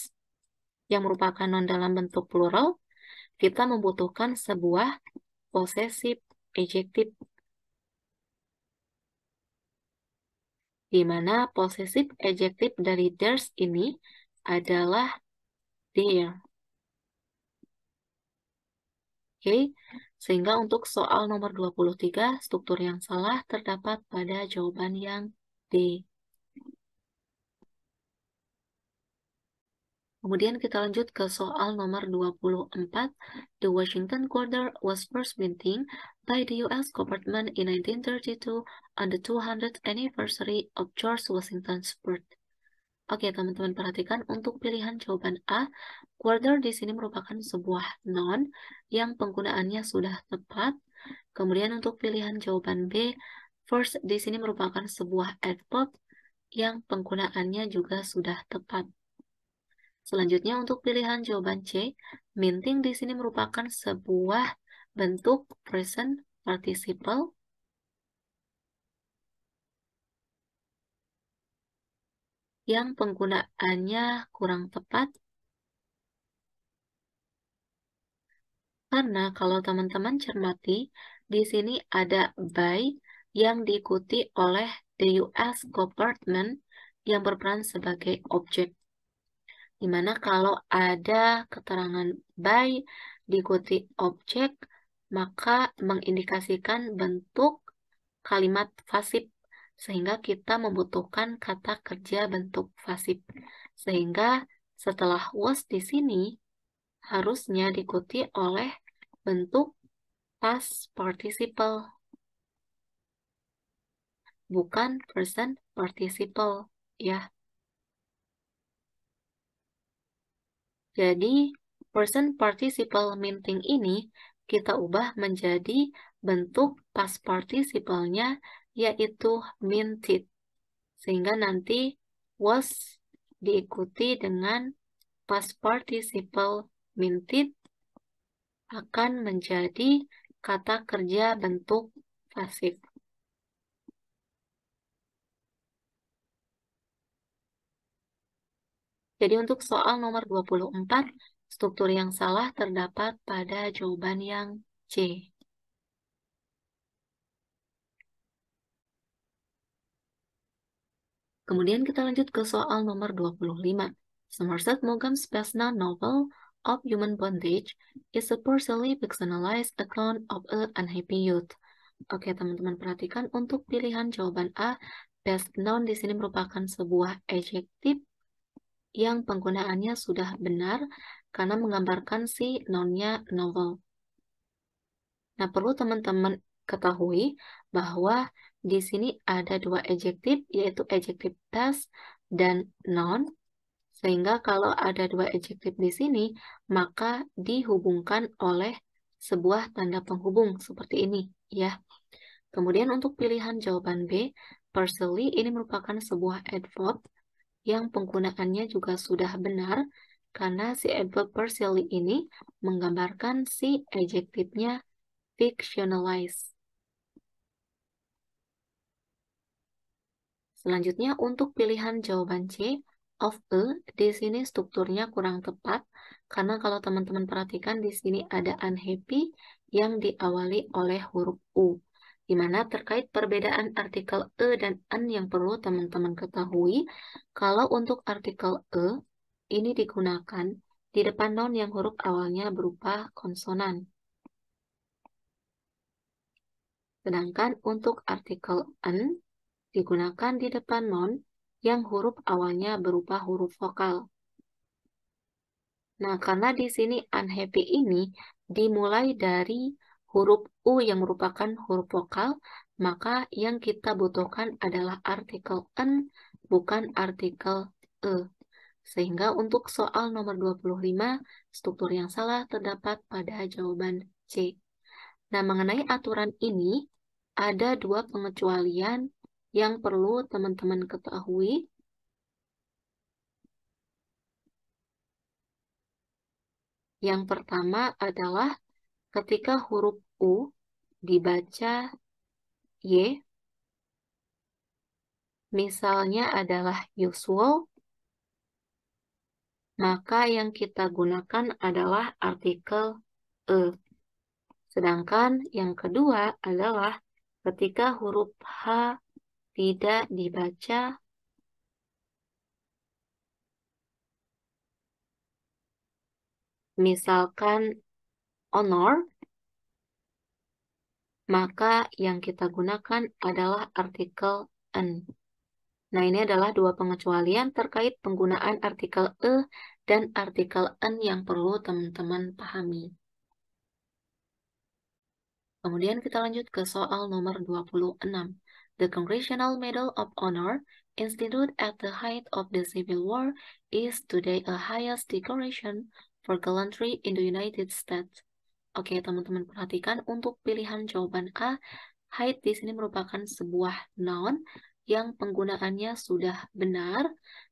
yang merupakan non dalam bentuk plural, kita membutuhkan sebuah posesif ejektif. Di mana posesif ejektif dari theirs ini adalah their. Oke, okay. Sehingga untuk soal nomor 23, struktur yang salah terdapat pada jawaban yang D. Kemudian kita lanjut ke soal nomor 24. The Washington Quarter was first minting by the U.S. government in 1932 on the 200th anniversary of George Washington's birth. Oke, teman-teman perhatikan untuk pilihan jawaban A, quarter di sini merupakan sebuah noun yang penggunaannya sudah tepat. Kemudian untuk pilihan jawaban B, first di sini merupakan sebuah adverb yang penggunaannya juga sudah tepat. Selanjutnya untuk pilihan jawaban C, minting di sini merupakan sebuah bentuk present participle yang penggunaannya kurang tepat. Karena kalau teman-teman cermati, di sini ada by yang diikuti oleh the US government yang berperan sebagai objek. Dimana kalau ada keterangan by diikuti objek, maka mengindikasikan bentuk kalimat pasif sehingga kita membutuhkan kata kerja bentuk pasif. Sehingga setelah was di sini harusnya diikuti oleh bentuk past participle bukan present participle ya. Jadi present participle minting ini kita ubah menjadi bentuk past participle-nya yaitu minted. Sehingga nanti was diikuti dengan past participle minted akan menjadi kata kerja bentuk pasif. Jadi untuk soal nomor 24, struktur yang salah terdapat pada jawaban yang C. Kemudian kita lanjut ke soal nomor 25. Somerset best-known novel of Human Bondage is a partially fictionalized account of an unhappy youth. Oke, teman-teman perhatikan untuk pilihan jawaban A, best known di sini merupakan sebuah adjektif yang penggunaannya sudah benar karena menggambarkan si nonnya novel. Nah, perlu teman-teman ketahui bahwa di sini ada dua adjektif, yaitu adjektif das dan non. Sehingga kalau ada dua adjektif di sini, maka dihubungkan oleh sebuah tanda penghubung seperti ini. ya. Kemudian untuk pilihan jawaban B, Parsley ini merupakan sebuah adverb yang penggunaannya juga sudah benar karena si adverb parsley ini menggambarkan si adjektifnya fictionalized. Selanjutnya untuk pilihan jawaban C, of a, di sini strukturnya kurang tepat, karena kalau teman-teman perhatikan di sini ada unhappy yang diawali oleh huruf U, di mana terkait perbedaan artikel e dan an yang perlu teman-teman ketahui, kalau untuk artikel e, ini digunakan di depan noun yang huruf awalnya berupa konsonan. Sedangkan untuk artikel an, digunakan di depan noun yang huruf awalnya berupa huruf vokal. Nah, karena di sini unhappy ini dimulai dari huruf U yang merupakan huruf vokal, maka yang kita butuhkan adalah artikel N, bukan artikel E. Sehingga untuk soal nomor 25, struktur yang salah terdapat pada jawaban C. Nah, mengenai aturan ini, ada dua pengecualian yang perlu teman-teman ketahui Yang pertama adalah ketika huruf U dibaca Y, misalnya adalah usual, maka yang kita gunakan adalah artikel E. Sedangkan yang kedua adalah ketika huruf H tidak dibaca misalkan honor, maka yang kita gunakan adalah artikel n. Nah, ini adalah dua pengecualian terkait penggunaan artikel e dan artikel n yang perlu teman-teman pahami. Kemudian kita lanjut ke soal nomor 26. The Congressional Medal of Honor, instituted at the height of the Civil War, is today a highest decoration for gallantry in the United States. Oke, okay, teman-teman perhatikan untuk pilihan jawaban A, height di sini merupakan sebuah noun yang penggunaannya sudah benar.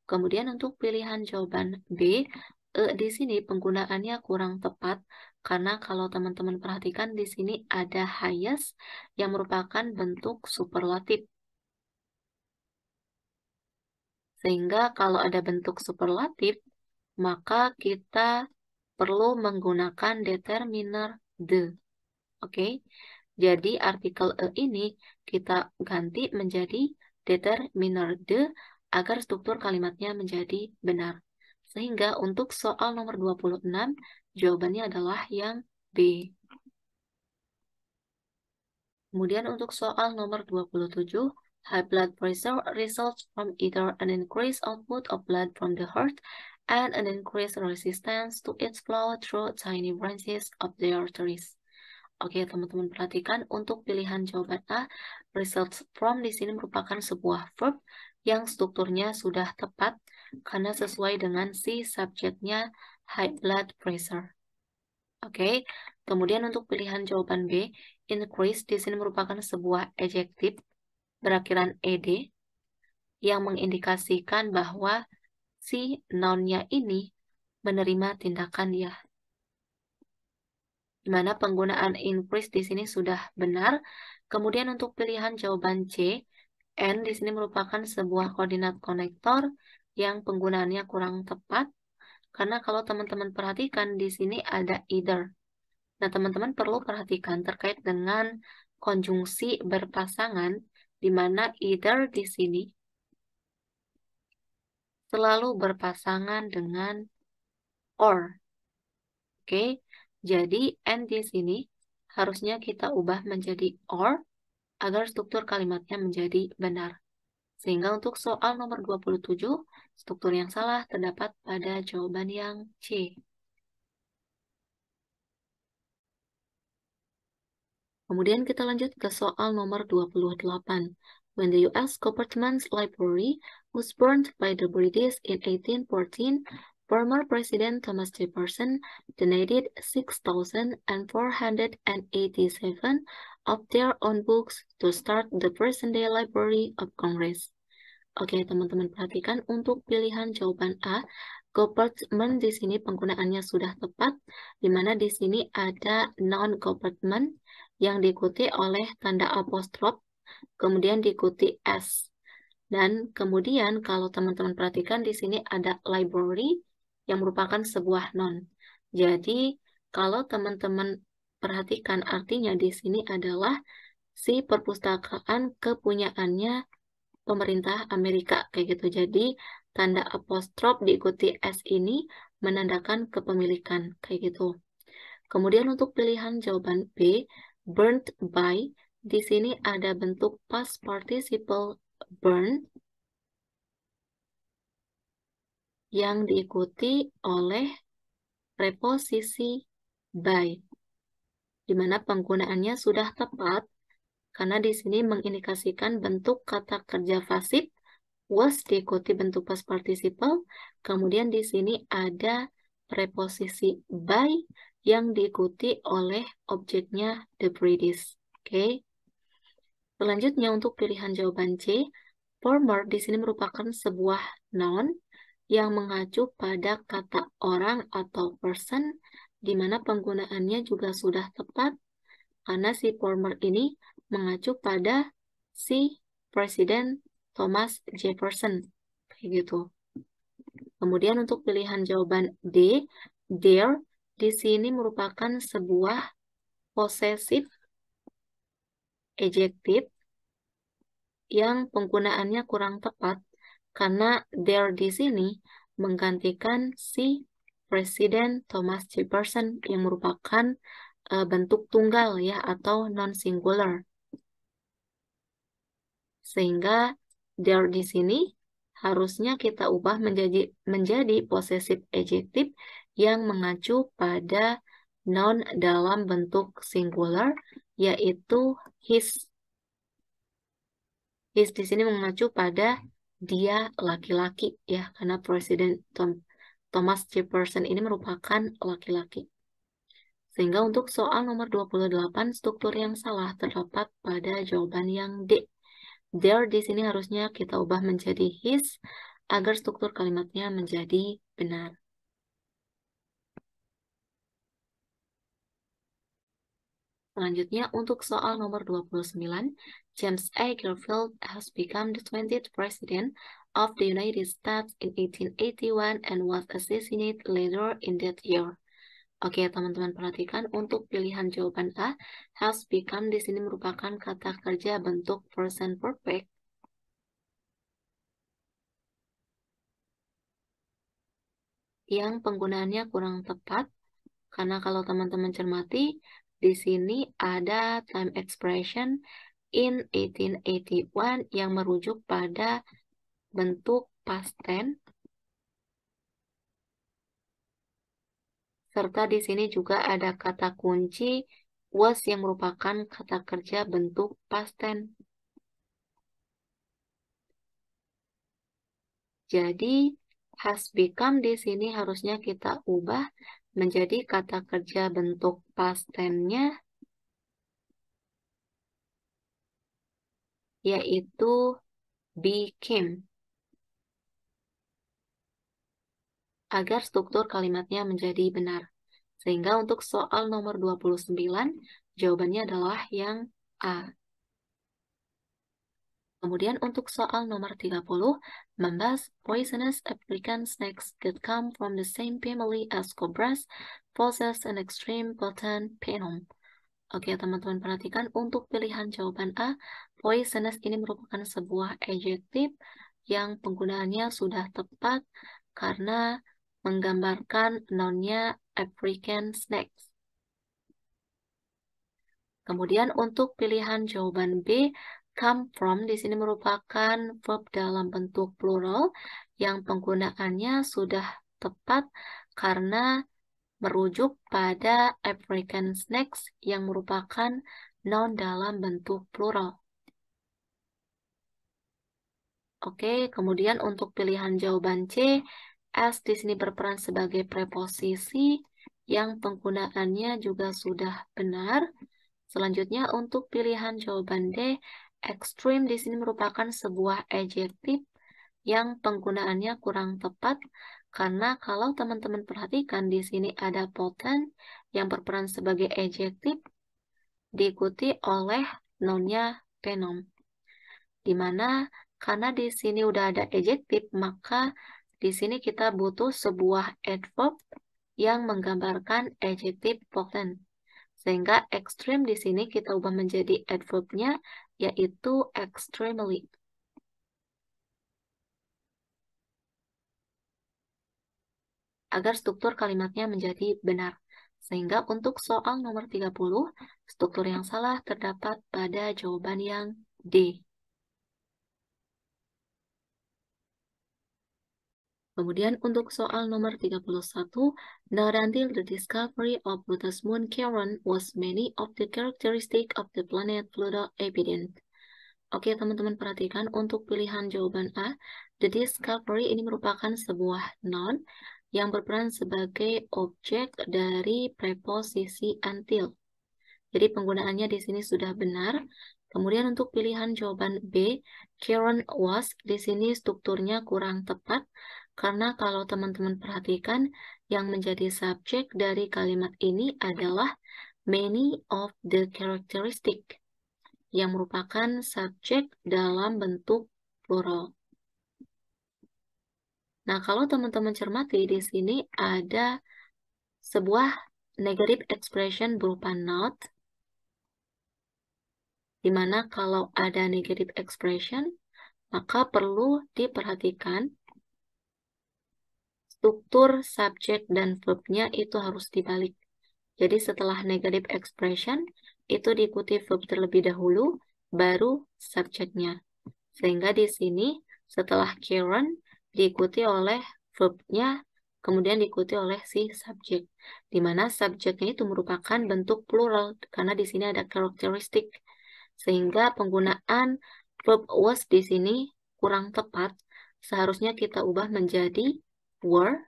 Kemudian untuk pilihan jawaban B, e di sini penggunaannya kurang tepat karena kalau teman-teman perhatikan di sini ada highest yang merupakan bentuk superlatif. Sehingga kalau ada bentuk superlatif, maka kita perlu menggunakan determiner the. Oke, okay? jadi artikel e ini kita ganti menjadi determiner the agar struktur kalimatnya menjadi benar. Sehingga untuk soal nomor 26, Jawabannya adalah yang B. Kemudian untuk soal nomor 27, high blood pressure results from either an increased output of blood from the heart and an increased resistance to its flow through tiny branches of the arteries. Oke, teman-teman perhatikan untuk pilihan jawaban A, results from di sini merupakan sebuah verb yang strukturnya sudah tepat karena sesuai dengan si subjeknya high blood pressure. Oke, okay. kemudian untuk pilihan jawaban B, increase di sini merupakan sebuah adjektif berakhiran ed yang mengindikasikan bahwa si nounnya ini menerima tindakan ya. Di mana penggunaan increase di sini sudah benar. Kemudian untuk pilihan jawaban C, n di sini merupakan sebuah koordinat konektor yang penggunaannya kurang tepat karena kalau teman-teman perhatikan di sini ada either. Nah, teman-teman perlu perhatikan terkait dengan konjungsi berpasangan di mana either di sini selalu berpasangan dengan or. Oke, jadi and di sini harusnya kita ubah menjadi or agar struktur kalimatnya menjadi benar. Sehingga untuk soal nomor 27, struktur yang salah terdapat pada jawaban yang C. Kemudian kita lanjut ke soal nomor 28. When the U.S. Compartment Library was burned by the British in 1814, former President Thomas Jefferson donated 6,487 of their own books to start the present day Library of Congress. Oke, okay, teman-teman perhatikan untuk pilihan jawaban A, government di sini penggunaannya sudah tepat, di mana di sini ada non-government yang diikuti oleh tanda apostrof, kemudian diikuti S. Dan kemudian kalau teman-teman perhatikan di sini ada library yang merupakan sebuah non. Jadi kalau teman-teman perhatikan artinya di sini adalah si perpustakaan kepunyaannya pemerintah Amerika kayak gitu. Jadi tanda apostrof diikuti S ini menandakan kepemilikan kayak gitu. Kemudian untuk pilihan jawaban B, burnt by di sini ada bentuk past participle burn yang diikuti oleh preposisi by di mana penggunaannya sudah tepat, karena di sini mengindikasikan bentuk kata kerja pasif was diikuti bentuk past participle, kemudian di sini ada preposisi by yang diikuti oleh objeknya the British. Oke. Okay. Selanjutnya untuk pilihan jawaban C, former di sini merupakan sebuah noun yang mengacu pada kata orang atau person di mana penggunaannya juga sudah tepat karena si former ini mengacu pada si Presiden Thomas Jefferson. Kayak gitu. Kemudian untuk pilihan jawaban D, there di sini merupakan sebuah posesif adjective yang penggunaannya kurang tepat karena there di sini menggantikan si Presiden Thomas Jefferson yang merupakan uh, bentuk tunggal ya atau non singular. Sehingga there di sini harusnya kita ubah menjadi menjadi possessive adjective yang mengacu pada non dalam bentuk singular yaitu his. His di sini mengacu pada dia laki-laki ya karena presiden Thomas Jefferson ini merupakan laki-laki. Sehingga untuk soal nomor 28, struktur yang salah terdapat pada jawaban yang D. There di sini harusnya kita ubah menjadi his agar struktur kalimatnya menjadi benar. Selanjutnya, untuk soal nomor 29, James A. Garfield has become the 20th president of the United States in 1881 and was assassinated later in that year. Oke, teman-teman perhatikan untuk pilihan jawaban A, has become di sini merupakan kata kerja bentuk present perfect. Yang penggunaannya kurang tepat, karena kalau teman-teman cermati, di sini ada time expression in 1881 yang merujuk pada bentuk past tense serta di sini juga ada kata kunci was yang merupakan kata kerja bentuk past tense. Jadi has become di sini harusnya kita ubah menjadi kata kerja bentuk past tense yaitu became. agar struktur kalimatnya menjadi benar. Sehingga untuk soal nomor 29, jawabannya adalah yang A. Kemudian untuk soal nomor 30, membahas poisonous African snakes that come from the same family as cobras possess an extreme potent venom. Oke, teman-teman perhatikan untuk pilihan jawaban A, poisonous ini merupakan sebuah adjective yang penggunaannya sudah tepat karena menggambarkan nounnya African snacks. Kemudian untuk pilihan jawaban B, come from di sini merupakan verb dalam bentuk plural yang penggunaannya sudah tepat karena merujuk pada African snacks yang merupakan noun dalam bentuk plural. Oke, kemudian untuk pilihan jawaban C, S di sini berperan sebagai preposisi yang penggunaannya juga sudah benar. Selanjutnya untuk pilihan jawaban D, extreme di sini merupakan sebuah adjektif yang penggunaannya kurang tepat karena kalau teman-teman perhatikan di sini ada potent yang berperan sebagai adjektif diikuti oleh nonnya penom. Dimana karena di sini udah ada adjektif maka di sini kita butuh sebuah adverb yang menggambarkan adjective potent. Sehingga extreme di sini kita ubah menjadi adverbnya, yaitu extremely. Agar struktur kalimatnya menjadi benar. Sehingga untuk soal nomor 30, struktur yang salah terdapat pada jawaban yang D. Kemudian untuk soal nomor 31, not until the discovery of Pluto's moon Charon was many of the characteristic of the planet Pluto evident. Oke, teman-teman perhatikan untuk pilihan jawaban A, the discovery ini merupakan sebuah noun yang berperan sebagai objek dari preposisi until. Jadi penggunaannya di sini sudah benar. Kemudian untuk pilihan jawaban B, Karen was di sini strukturnya kurang tepat karena kalau teman-teman perhatikan, yang menjadi subjek dari kalimat ini adalah many of the characteristic, yang merupakan subjek dalam bentuk plural. Nah, kalau teman-teman cermati di sini ada sebuah negative expression berupa not, di mana kalau ada negative expression, maka perlu diperhatikan struktur subjek dan verbnya itu harus dibalik. Jadi setelah negative expression, itu diikuti verb terlebih dahulu, baru subjeknya. Sehingga di sini setelah Karen diikuti oleh verbnya, kemudian diikuti oleh si subjek. Di mana subjeknya itu merupakan bentuk plural, karena di sini ada karakteristik. Sehingga penggunaan verb was di sini kurang tepat, seharusnya kita ubah menjadi were,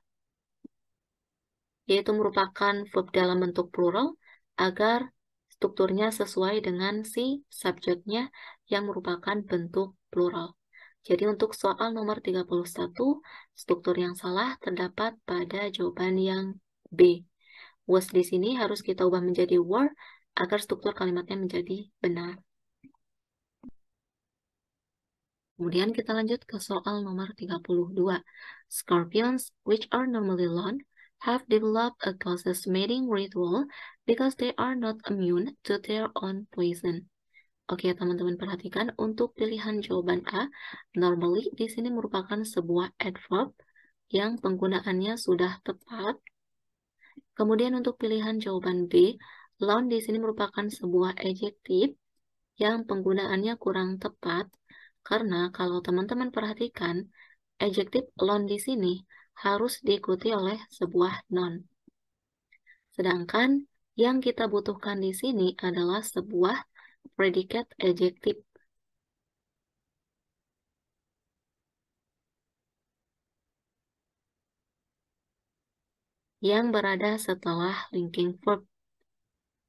yaitu merupakan verb dalam bentuk plural, agar strukturnya sesuai dengan si subjeknya yang merupakan bentuk plural. Jadi untuk soal nomor 31, struktur yang salah terdapat pada jawaban yang B. Was di sini harus kita ubah menjadi were agar struktur kalimatnya menjadi benar. Kemudian kita lanjut ke soal nomor 32. Scorpions, which are normally long, have developed a cautious mating ritual because they are not immune to their own poison. Oke, teman-teman perhatikan untuk pilihan jawaban A, normally di sini merupakan sebuah adverb yang penggunaannya sudah tepat. Kemudian untuk pilihan jawaban B, lawn di sini merupakan sebuah adjective yang penggunaannya kurang tepat karena kalau teman-teman perhatikan adjektif lon di sini harus diikuti oleh sebuah non. Sedangkan yang kita butuhkan di sini adalah sebuah predikat adjektif. yang berada setelah linking verb,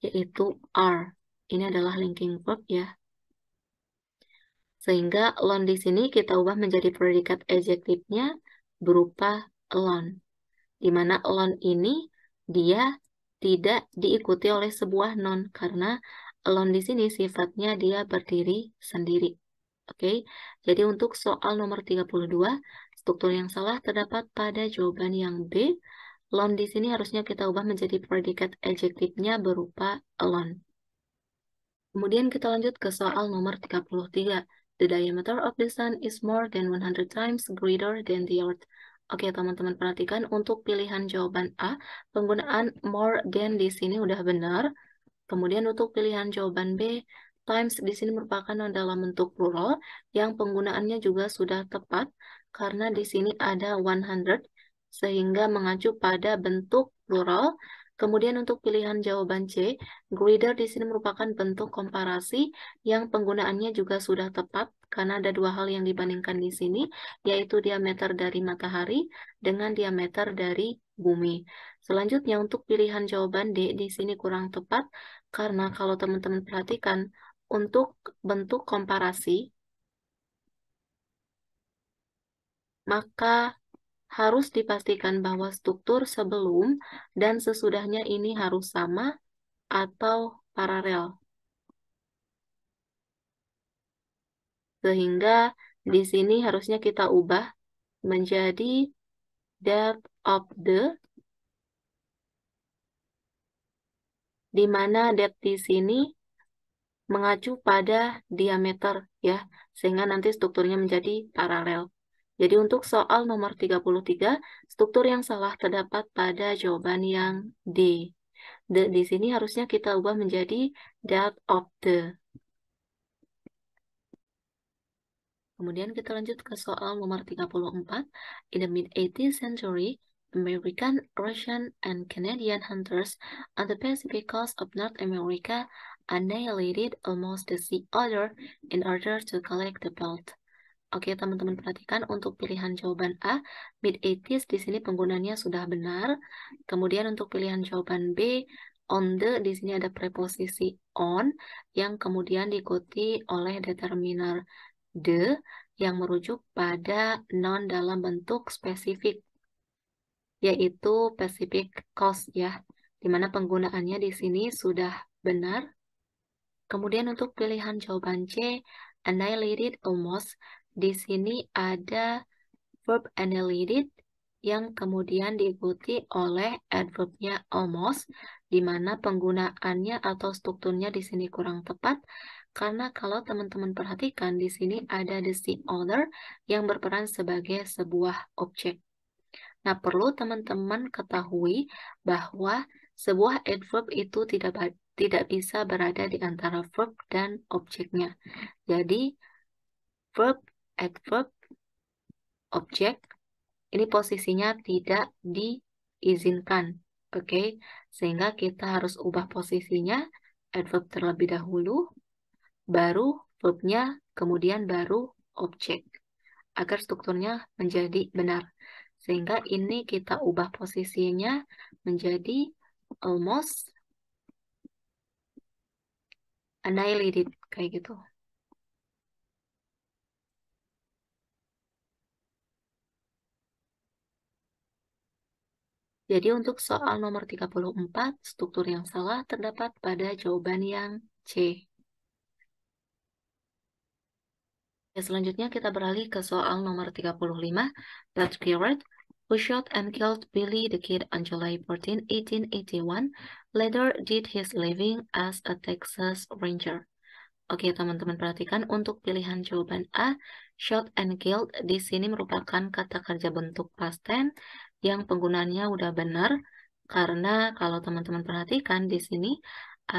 yaitu are. Ini adalah linking verb ya, sehingga lon di sini kita ubah menjadi predikat adjektifnya berupa lon. Di mana lon ini dia tidak diikuti oleh sebuah non karena lon di sini sifatnya dia berdiri sendiri. Oke. Jadi untuk soal nomor 32, struktur yang salah terdapat pada jawaban yang B. Lon di sini harusnya kita ubah menjadi predikat adjektifnya berupa lon. Kemudian kita lanjut ke soal nomor 33. The diameter of the sun is more than 100 times greater than the earth. Oke, teman-teman perhatikan untuk pilihan jawaban A, penggunaan more than di sini udah benar. Kemudian untuk pilihan jawaban B, times di sini merupakan dalam bentuk plural yang penggunaannya juga sudah tepat karena di sini ada 100 sehingga mengacu pada bentuk plural Kemudian untuk pilihan jawaban C, grader di sini merupakan bentuk komparasi yang penggunaannya juga sudah tepat karena ada dua hal yang dibandingkan di sini, yaitu diameter dari matahari dengan diameter dari bumi. Selanjutnya untuk pilihan jawaban D di sini kurang tepat karena kalau teman-teman perhatikan untuk bentuk komparasi maka harus dipastikan bahwa struktur sebelum dan sesudahnya ini harus sama atau paralel. Sehingga di sini harusnya kita ubah menjadi depth of the di mana depth di sini mengacu pada diameter ya sehingga nanti strukturnya menjadi paralel. Jadi untuk soal nomor 33, struktur yang salah terdapat pada jawaban yang D. The di sini harusnya kita ubah menjadi that of the. Kemudian kita lanjut ke soal nomor 34. In the mid 18 th century, American, Russian, and Canadian hunters on the Pacific coast of North America annihilated almost the sea otter in order to collect the pelts. Oke, teman-teman perhatikan untuk pilihan jawaban A, mid-80s di sini penggunanya sudah benar. Kemudian untuk pilihan jawaban B, on the di sini ada preposisi on yang kemudian diikuti oleh determiner the yang merujuk pada non dalam bentuk spesifik yaitu specific cause ya, di mana penggunaannya di sini sudah benar. Kemudian untuk pilihan jawaban C, annihilated almost di sini ada verb annihilated yang kemudian diikuti oleh adverbnya almost, di mana penggunaannya atau strukturnya di sini kurang tepat, karena kalau teman-teman perhatikan, di sini ada the sea owner yang berperan sebagai sebuah objek. Nah, perlu teman-teman ketahui bahwa sebuah adverb itu tidak tidak bisa berada di antara verb dan objeknya. Jadi, verb adverb, objek, ini posisinya tidak diizinkan. Oke, okay? sehingga kita harus ubah posisinya, adverb terlebih dahulu, baru verbnya, kemudian baru objek, agar strukturnya menjadi benar. Sehingga ini kita ubah posisinya menjadi almost annihilated, kayak gitu. Jadi untuk soal nomor 34, struktur yang salah terdapat pada jawaban yang C. Ya, selanjutnya kita beralih ke soal nomor 35, That Garrett, who shot and killed Billy the Kid on July 14, 1881, later did his living as a Texas Ranger. Oke, teman-teman perhatikan untuk pilihan jawaban A, shot and killed di sini merupakan kata kerja bentuk past tense yang penggunaannya udah benar karena kalau teman-teman perhatikan di sini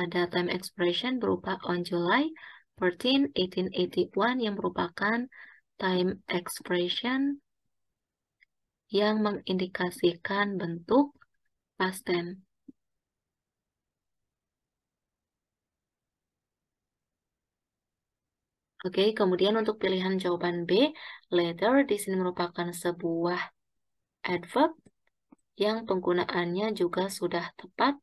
ada time expression berupa on July 14, 1881 yang merupakan time expression yang mengindikasikan bentuk past tense. Oke, kemudian untuk pilihan jawaban B, later di sini merupakan sebuah adverb yang penggunaannya juga sudah tepat.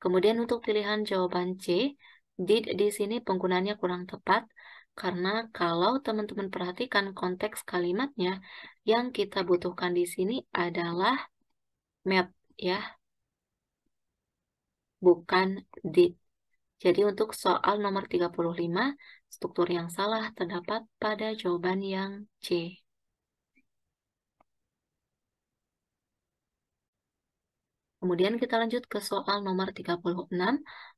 Kemudian untuk pilihan jawaban C, did di sini penggunaannya kurang tepat karena kalau teman-teman perhatikan konteks kalimatnya, yang kita butuhkan di sini adalah map ya. Bukan did. Jadi untuk soal nomor 35, struktur yang salah terdapat pada jawaban yang C. Kemudian kita lanjut ke soal nomor 36.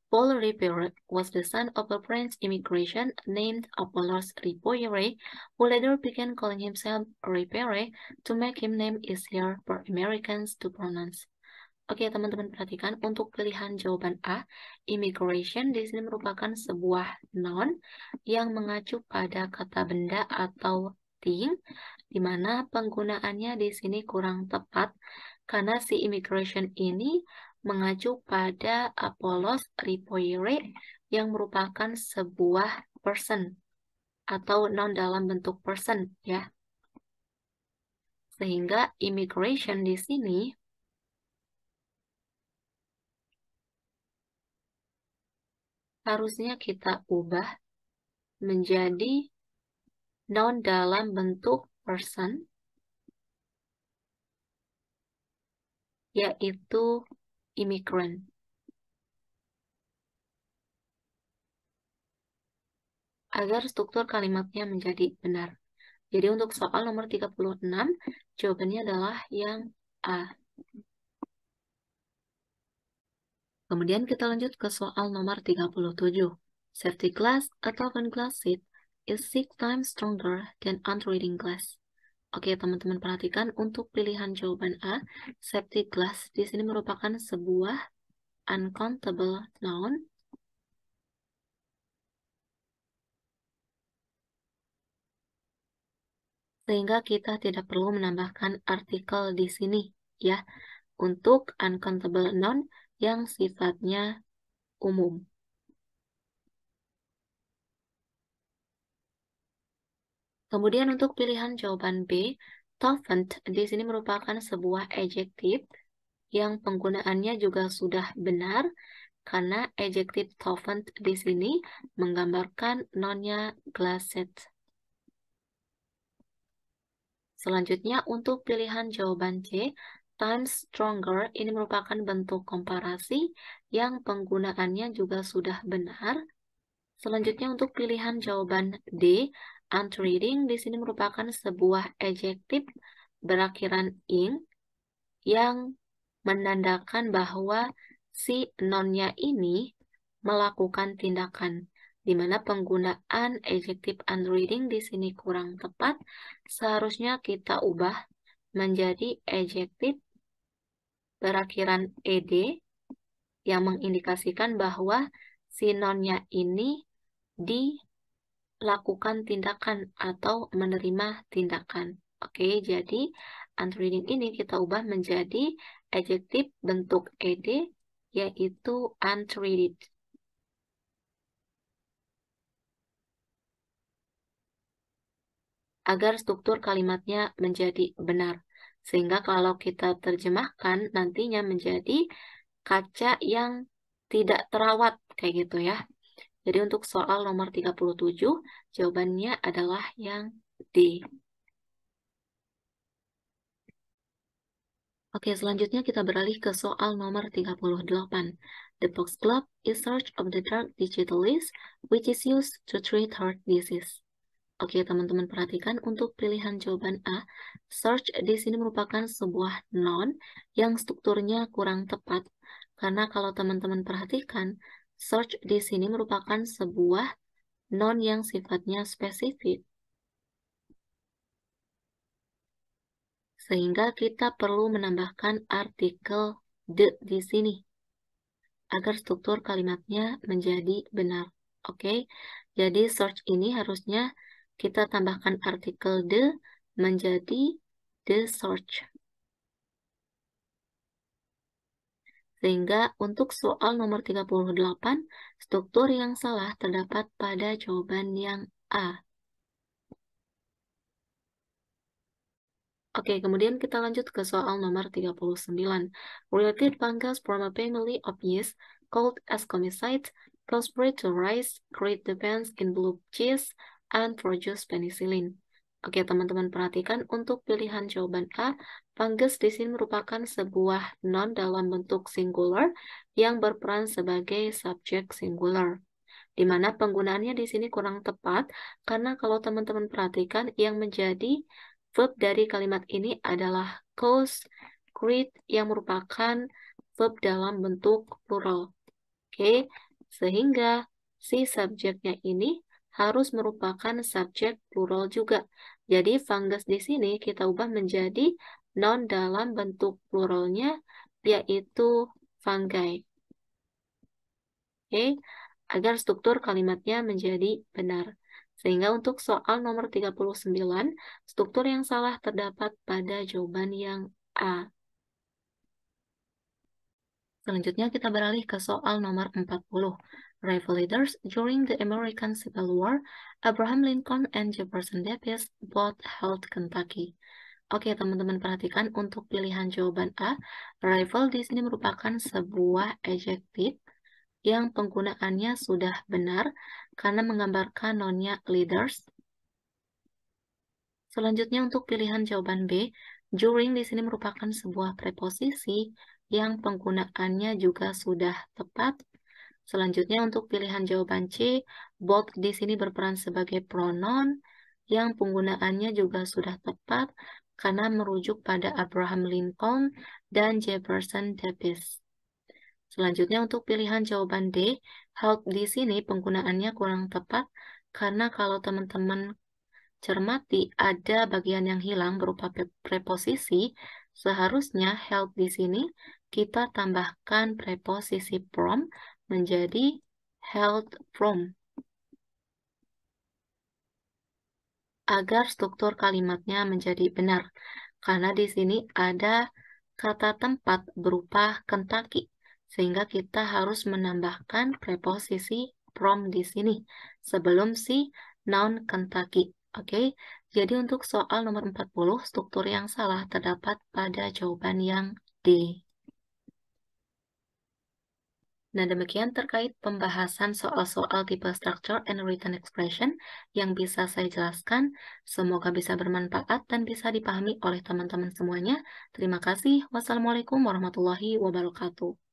Paul Revere was the son of a French immigration named Apollos Ripoyere, who later began calling himself Revere to make him name easier for Americans to pronounce. Oke, teman-teman perhatikan untuk pilihan jawaban A, immigration di sini merupakan sebuah noun yang mengacu pada kata benda atau thing, di mana penggunaannya di sini kurang tepat karena si immigration ini mengacu pada Apollos Ripoire yang merupakan sebuah person atau non dalam bentuk person ya. Sehingga immigration di sini harusnya kita ubah menjadi non dalam bentuk person yaitu imigran. Agar struktur kalimatnya menjadi benar. Jadi untuk soal nomor 36, jawabannya adalah yang A. Kemudian kita lanjut ke soal nomor 37. Safety glass atau glass seat is six times stronger than unreading glass. Oke, teman-teman perhatikan untuk pilihan jawaban A, safety glass di sini merupakan sebuah uncountable noun. Sehingga kita tidak perlu menambahkan artikel di sini ya untuk uncountable noun yang sifatnya umum. Kemudian untuk pilihan jawaban B, toughened, di sini merupakan sebuah adjective yang penggunaannya juga sudah benar karena adjective toughened di sini menggambarkan nonnya glassed. Selanjutnya untuk pilihan jawaban C, times stronger ini merupakan bentuk komparasi yang penggunaannya juga sudah benar. Selanjutnya untuk pilihan jawaban D, reading di sini merupakan sebuah adjektif berakhiran ing yang menandakan bahwa si nonnya ini melakukan tindakan, di mana penggunaan adjektif unreading di sini kurang tepat, seharusnya kita ubah menjadi adjektif berakhiran ed yang mengindikasikan bahwa si nonnya ini di lakukan tindakan atau menerima tindakan. Oke, jadi unreading ini kita ubah menjadi adjektif bentuk ed yaitu untreated. Agar struktur kalimatnya menjadi benar. Sehingga kalau kita terjemahkan nantinya menjadi kaca yang tidak terawat kayak gitu ya. Jadi untuk soal nomor 37, jawabannya adalah yang D. Oke, selanjutnya kita beralih ke soal nomor 38. The box club is search of the drug digital list which is used to treat heart disease. Oke, teman-teman perhatikan untuk pilihan jawaban A, search di sini merupakan sebuah noun yang strukturnya kurang tepat. Karena kalau teman-teman perhatikan, Search di sini merupakan sebuah noun yang sifatnya spesifik. Sehingga kita perlu menambahkan artikel the di sini agar struktur kalimatnya menjadi benar. Oke, okay? jadi search ini harusnya kita tambahkan artikel the menjadi the search. Sehingga untuk soal nomor 38, struktur yang salah terdapat pada jawaban yang A. Oke, kemudian kita lanjut ke soal nomor 39. Related fungus from a family of yeast called ascomycetes prosper to rise, create the bands in blue cheese, and produce penicillin. Oke, teman-teman perhatikan untuk pilihan jawaban A, fungus di sini merupakan sebuah non dalam bentuk singular yang berperan sebagai subjek singular. Di mana penggunaannya di sini kurang tepat karena kalau teman-teman perhatikan yang menjadi verb dari kalimat ini adalah cause, create yang merupakan verb dalam bentuk plural. Oke, sehingga si subjeknya ini harus merupakan subjek plural juga. Jadi fungus di sini kita ubah menjadi non dalam bentuk pluralnya yaitu fungi. Oke, agar struktur kalimatnya menjadi benar. Sehingga untuk soal nomor 39, struktur yang salah terdapat pada jawaban yang A. Selanjutnya kita beralih ke soal nomor 40. Rival leaders during the American Civil War, Abraham Lincoln and Jefferson Davis both held Kentucky. Oke, teman-teman perhatikan untuk pilihan jawaban A, rival di sini merupakan sebuah adjective yang penggunaannya sudah benar karena menggambarkan nonnya leaders. Selanjutnya untuk pilihan jawaban B, during di sini merupakan sebuah preposisi yang penggunaannya juga sudah tepat Selanjutnya untuk pilihan jawaban C, both di sini berperan sebagai pronoun yang penggunaannya juga sudah tepat karena merujuk pada Abraham Lincoln dan Jefferson Davis. Selanjutnya untuk pilihan jawaban D, help di sini penggunaannya kurang tepat karena kalau teman-teman cermati ada bagian yang hilang berupa preposisi, seharusnya help di sini kita tambahkan preposisi from menjadi held from. Agar struktur kalimatnya menjadi benar. Karena di sini ada kata tempat berupa Kentucky. Sehingga kita harus menambahkan preposisi from di sini sebelum si noun Kentucky. Oke, okay? jadi untuk soal nomor 40, struktur yang salah terdapat pada jawaban yang D. Nah, demikian terkait pembahasan soal-soal tipe structure and written expression yang bisa saya jelaskan. Semoga bisa bermanfaat dan bisa dipahami oleh teman-teman semuanya. Terima kasih. Wassalamualaikum warahmatullahi wabarakatuh.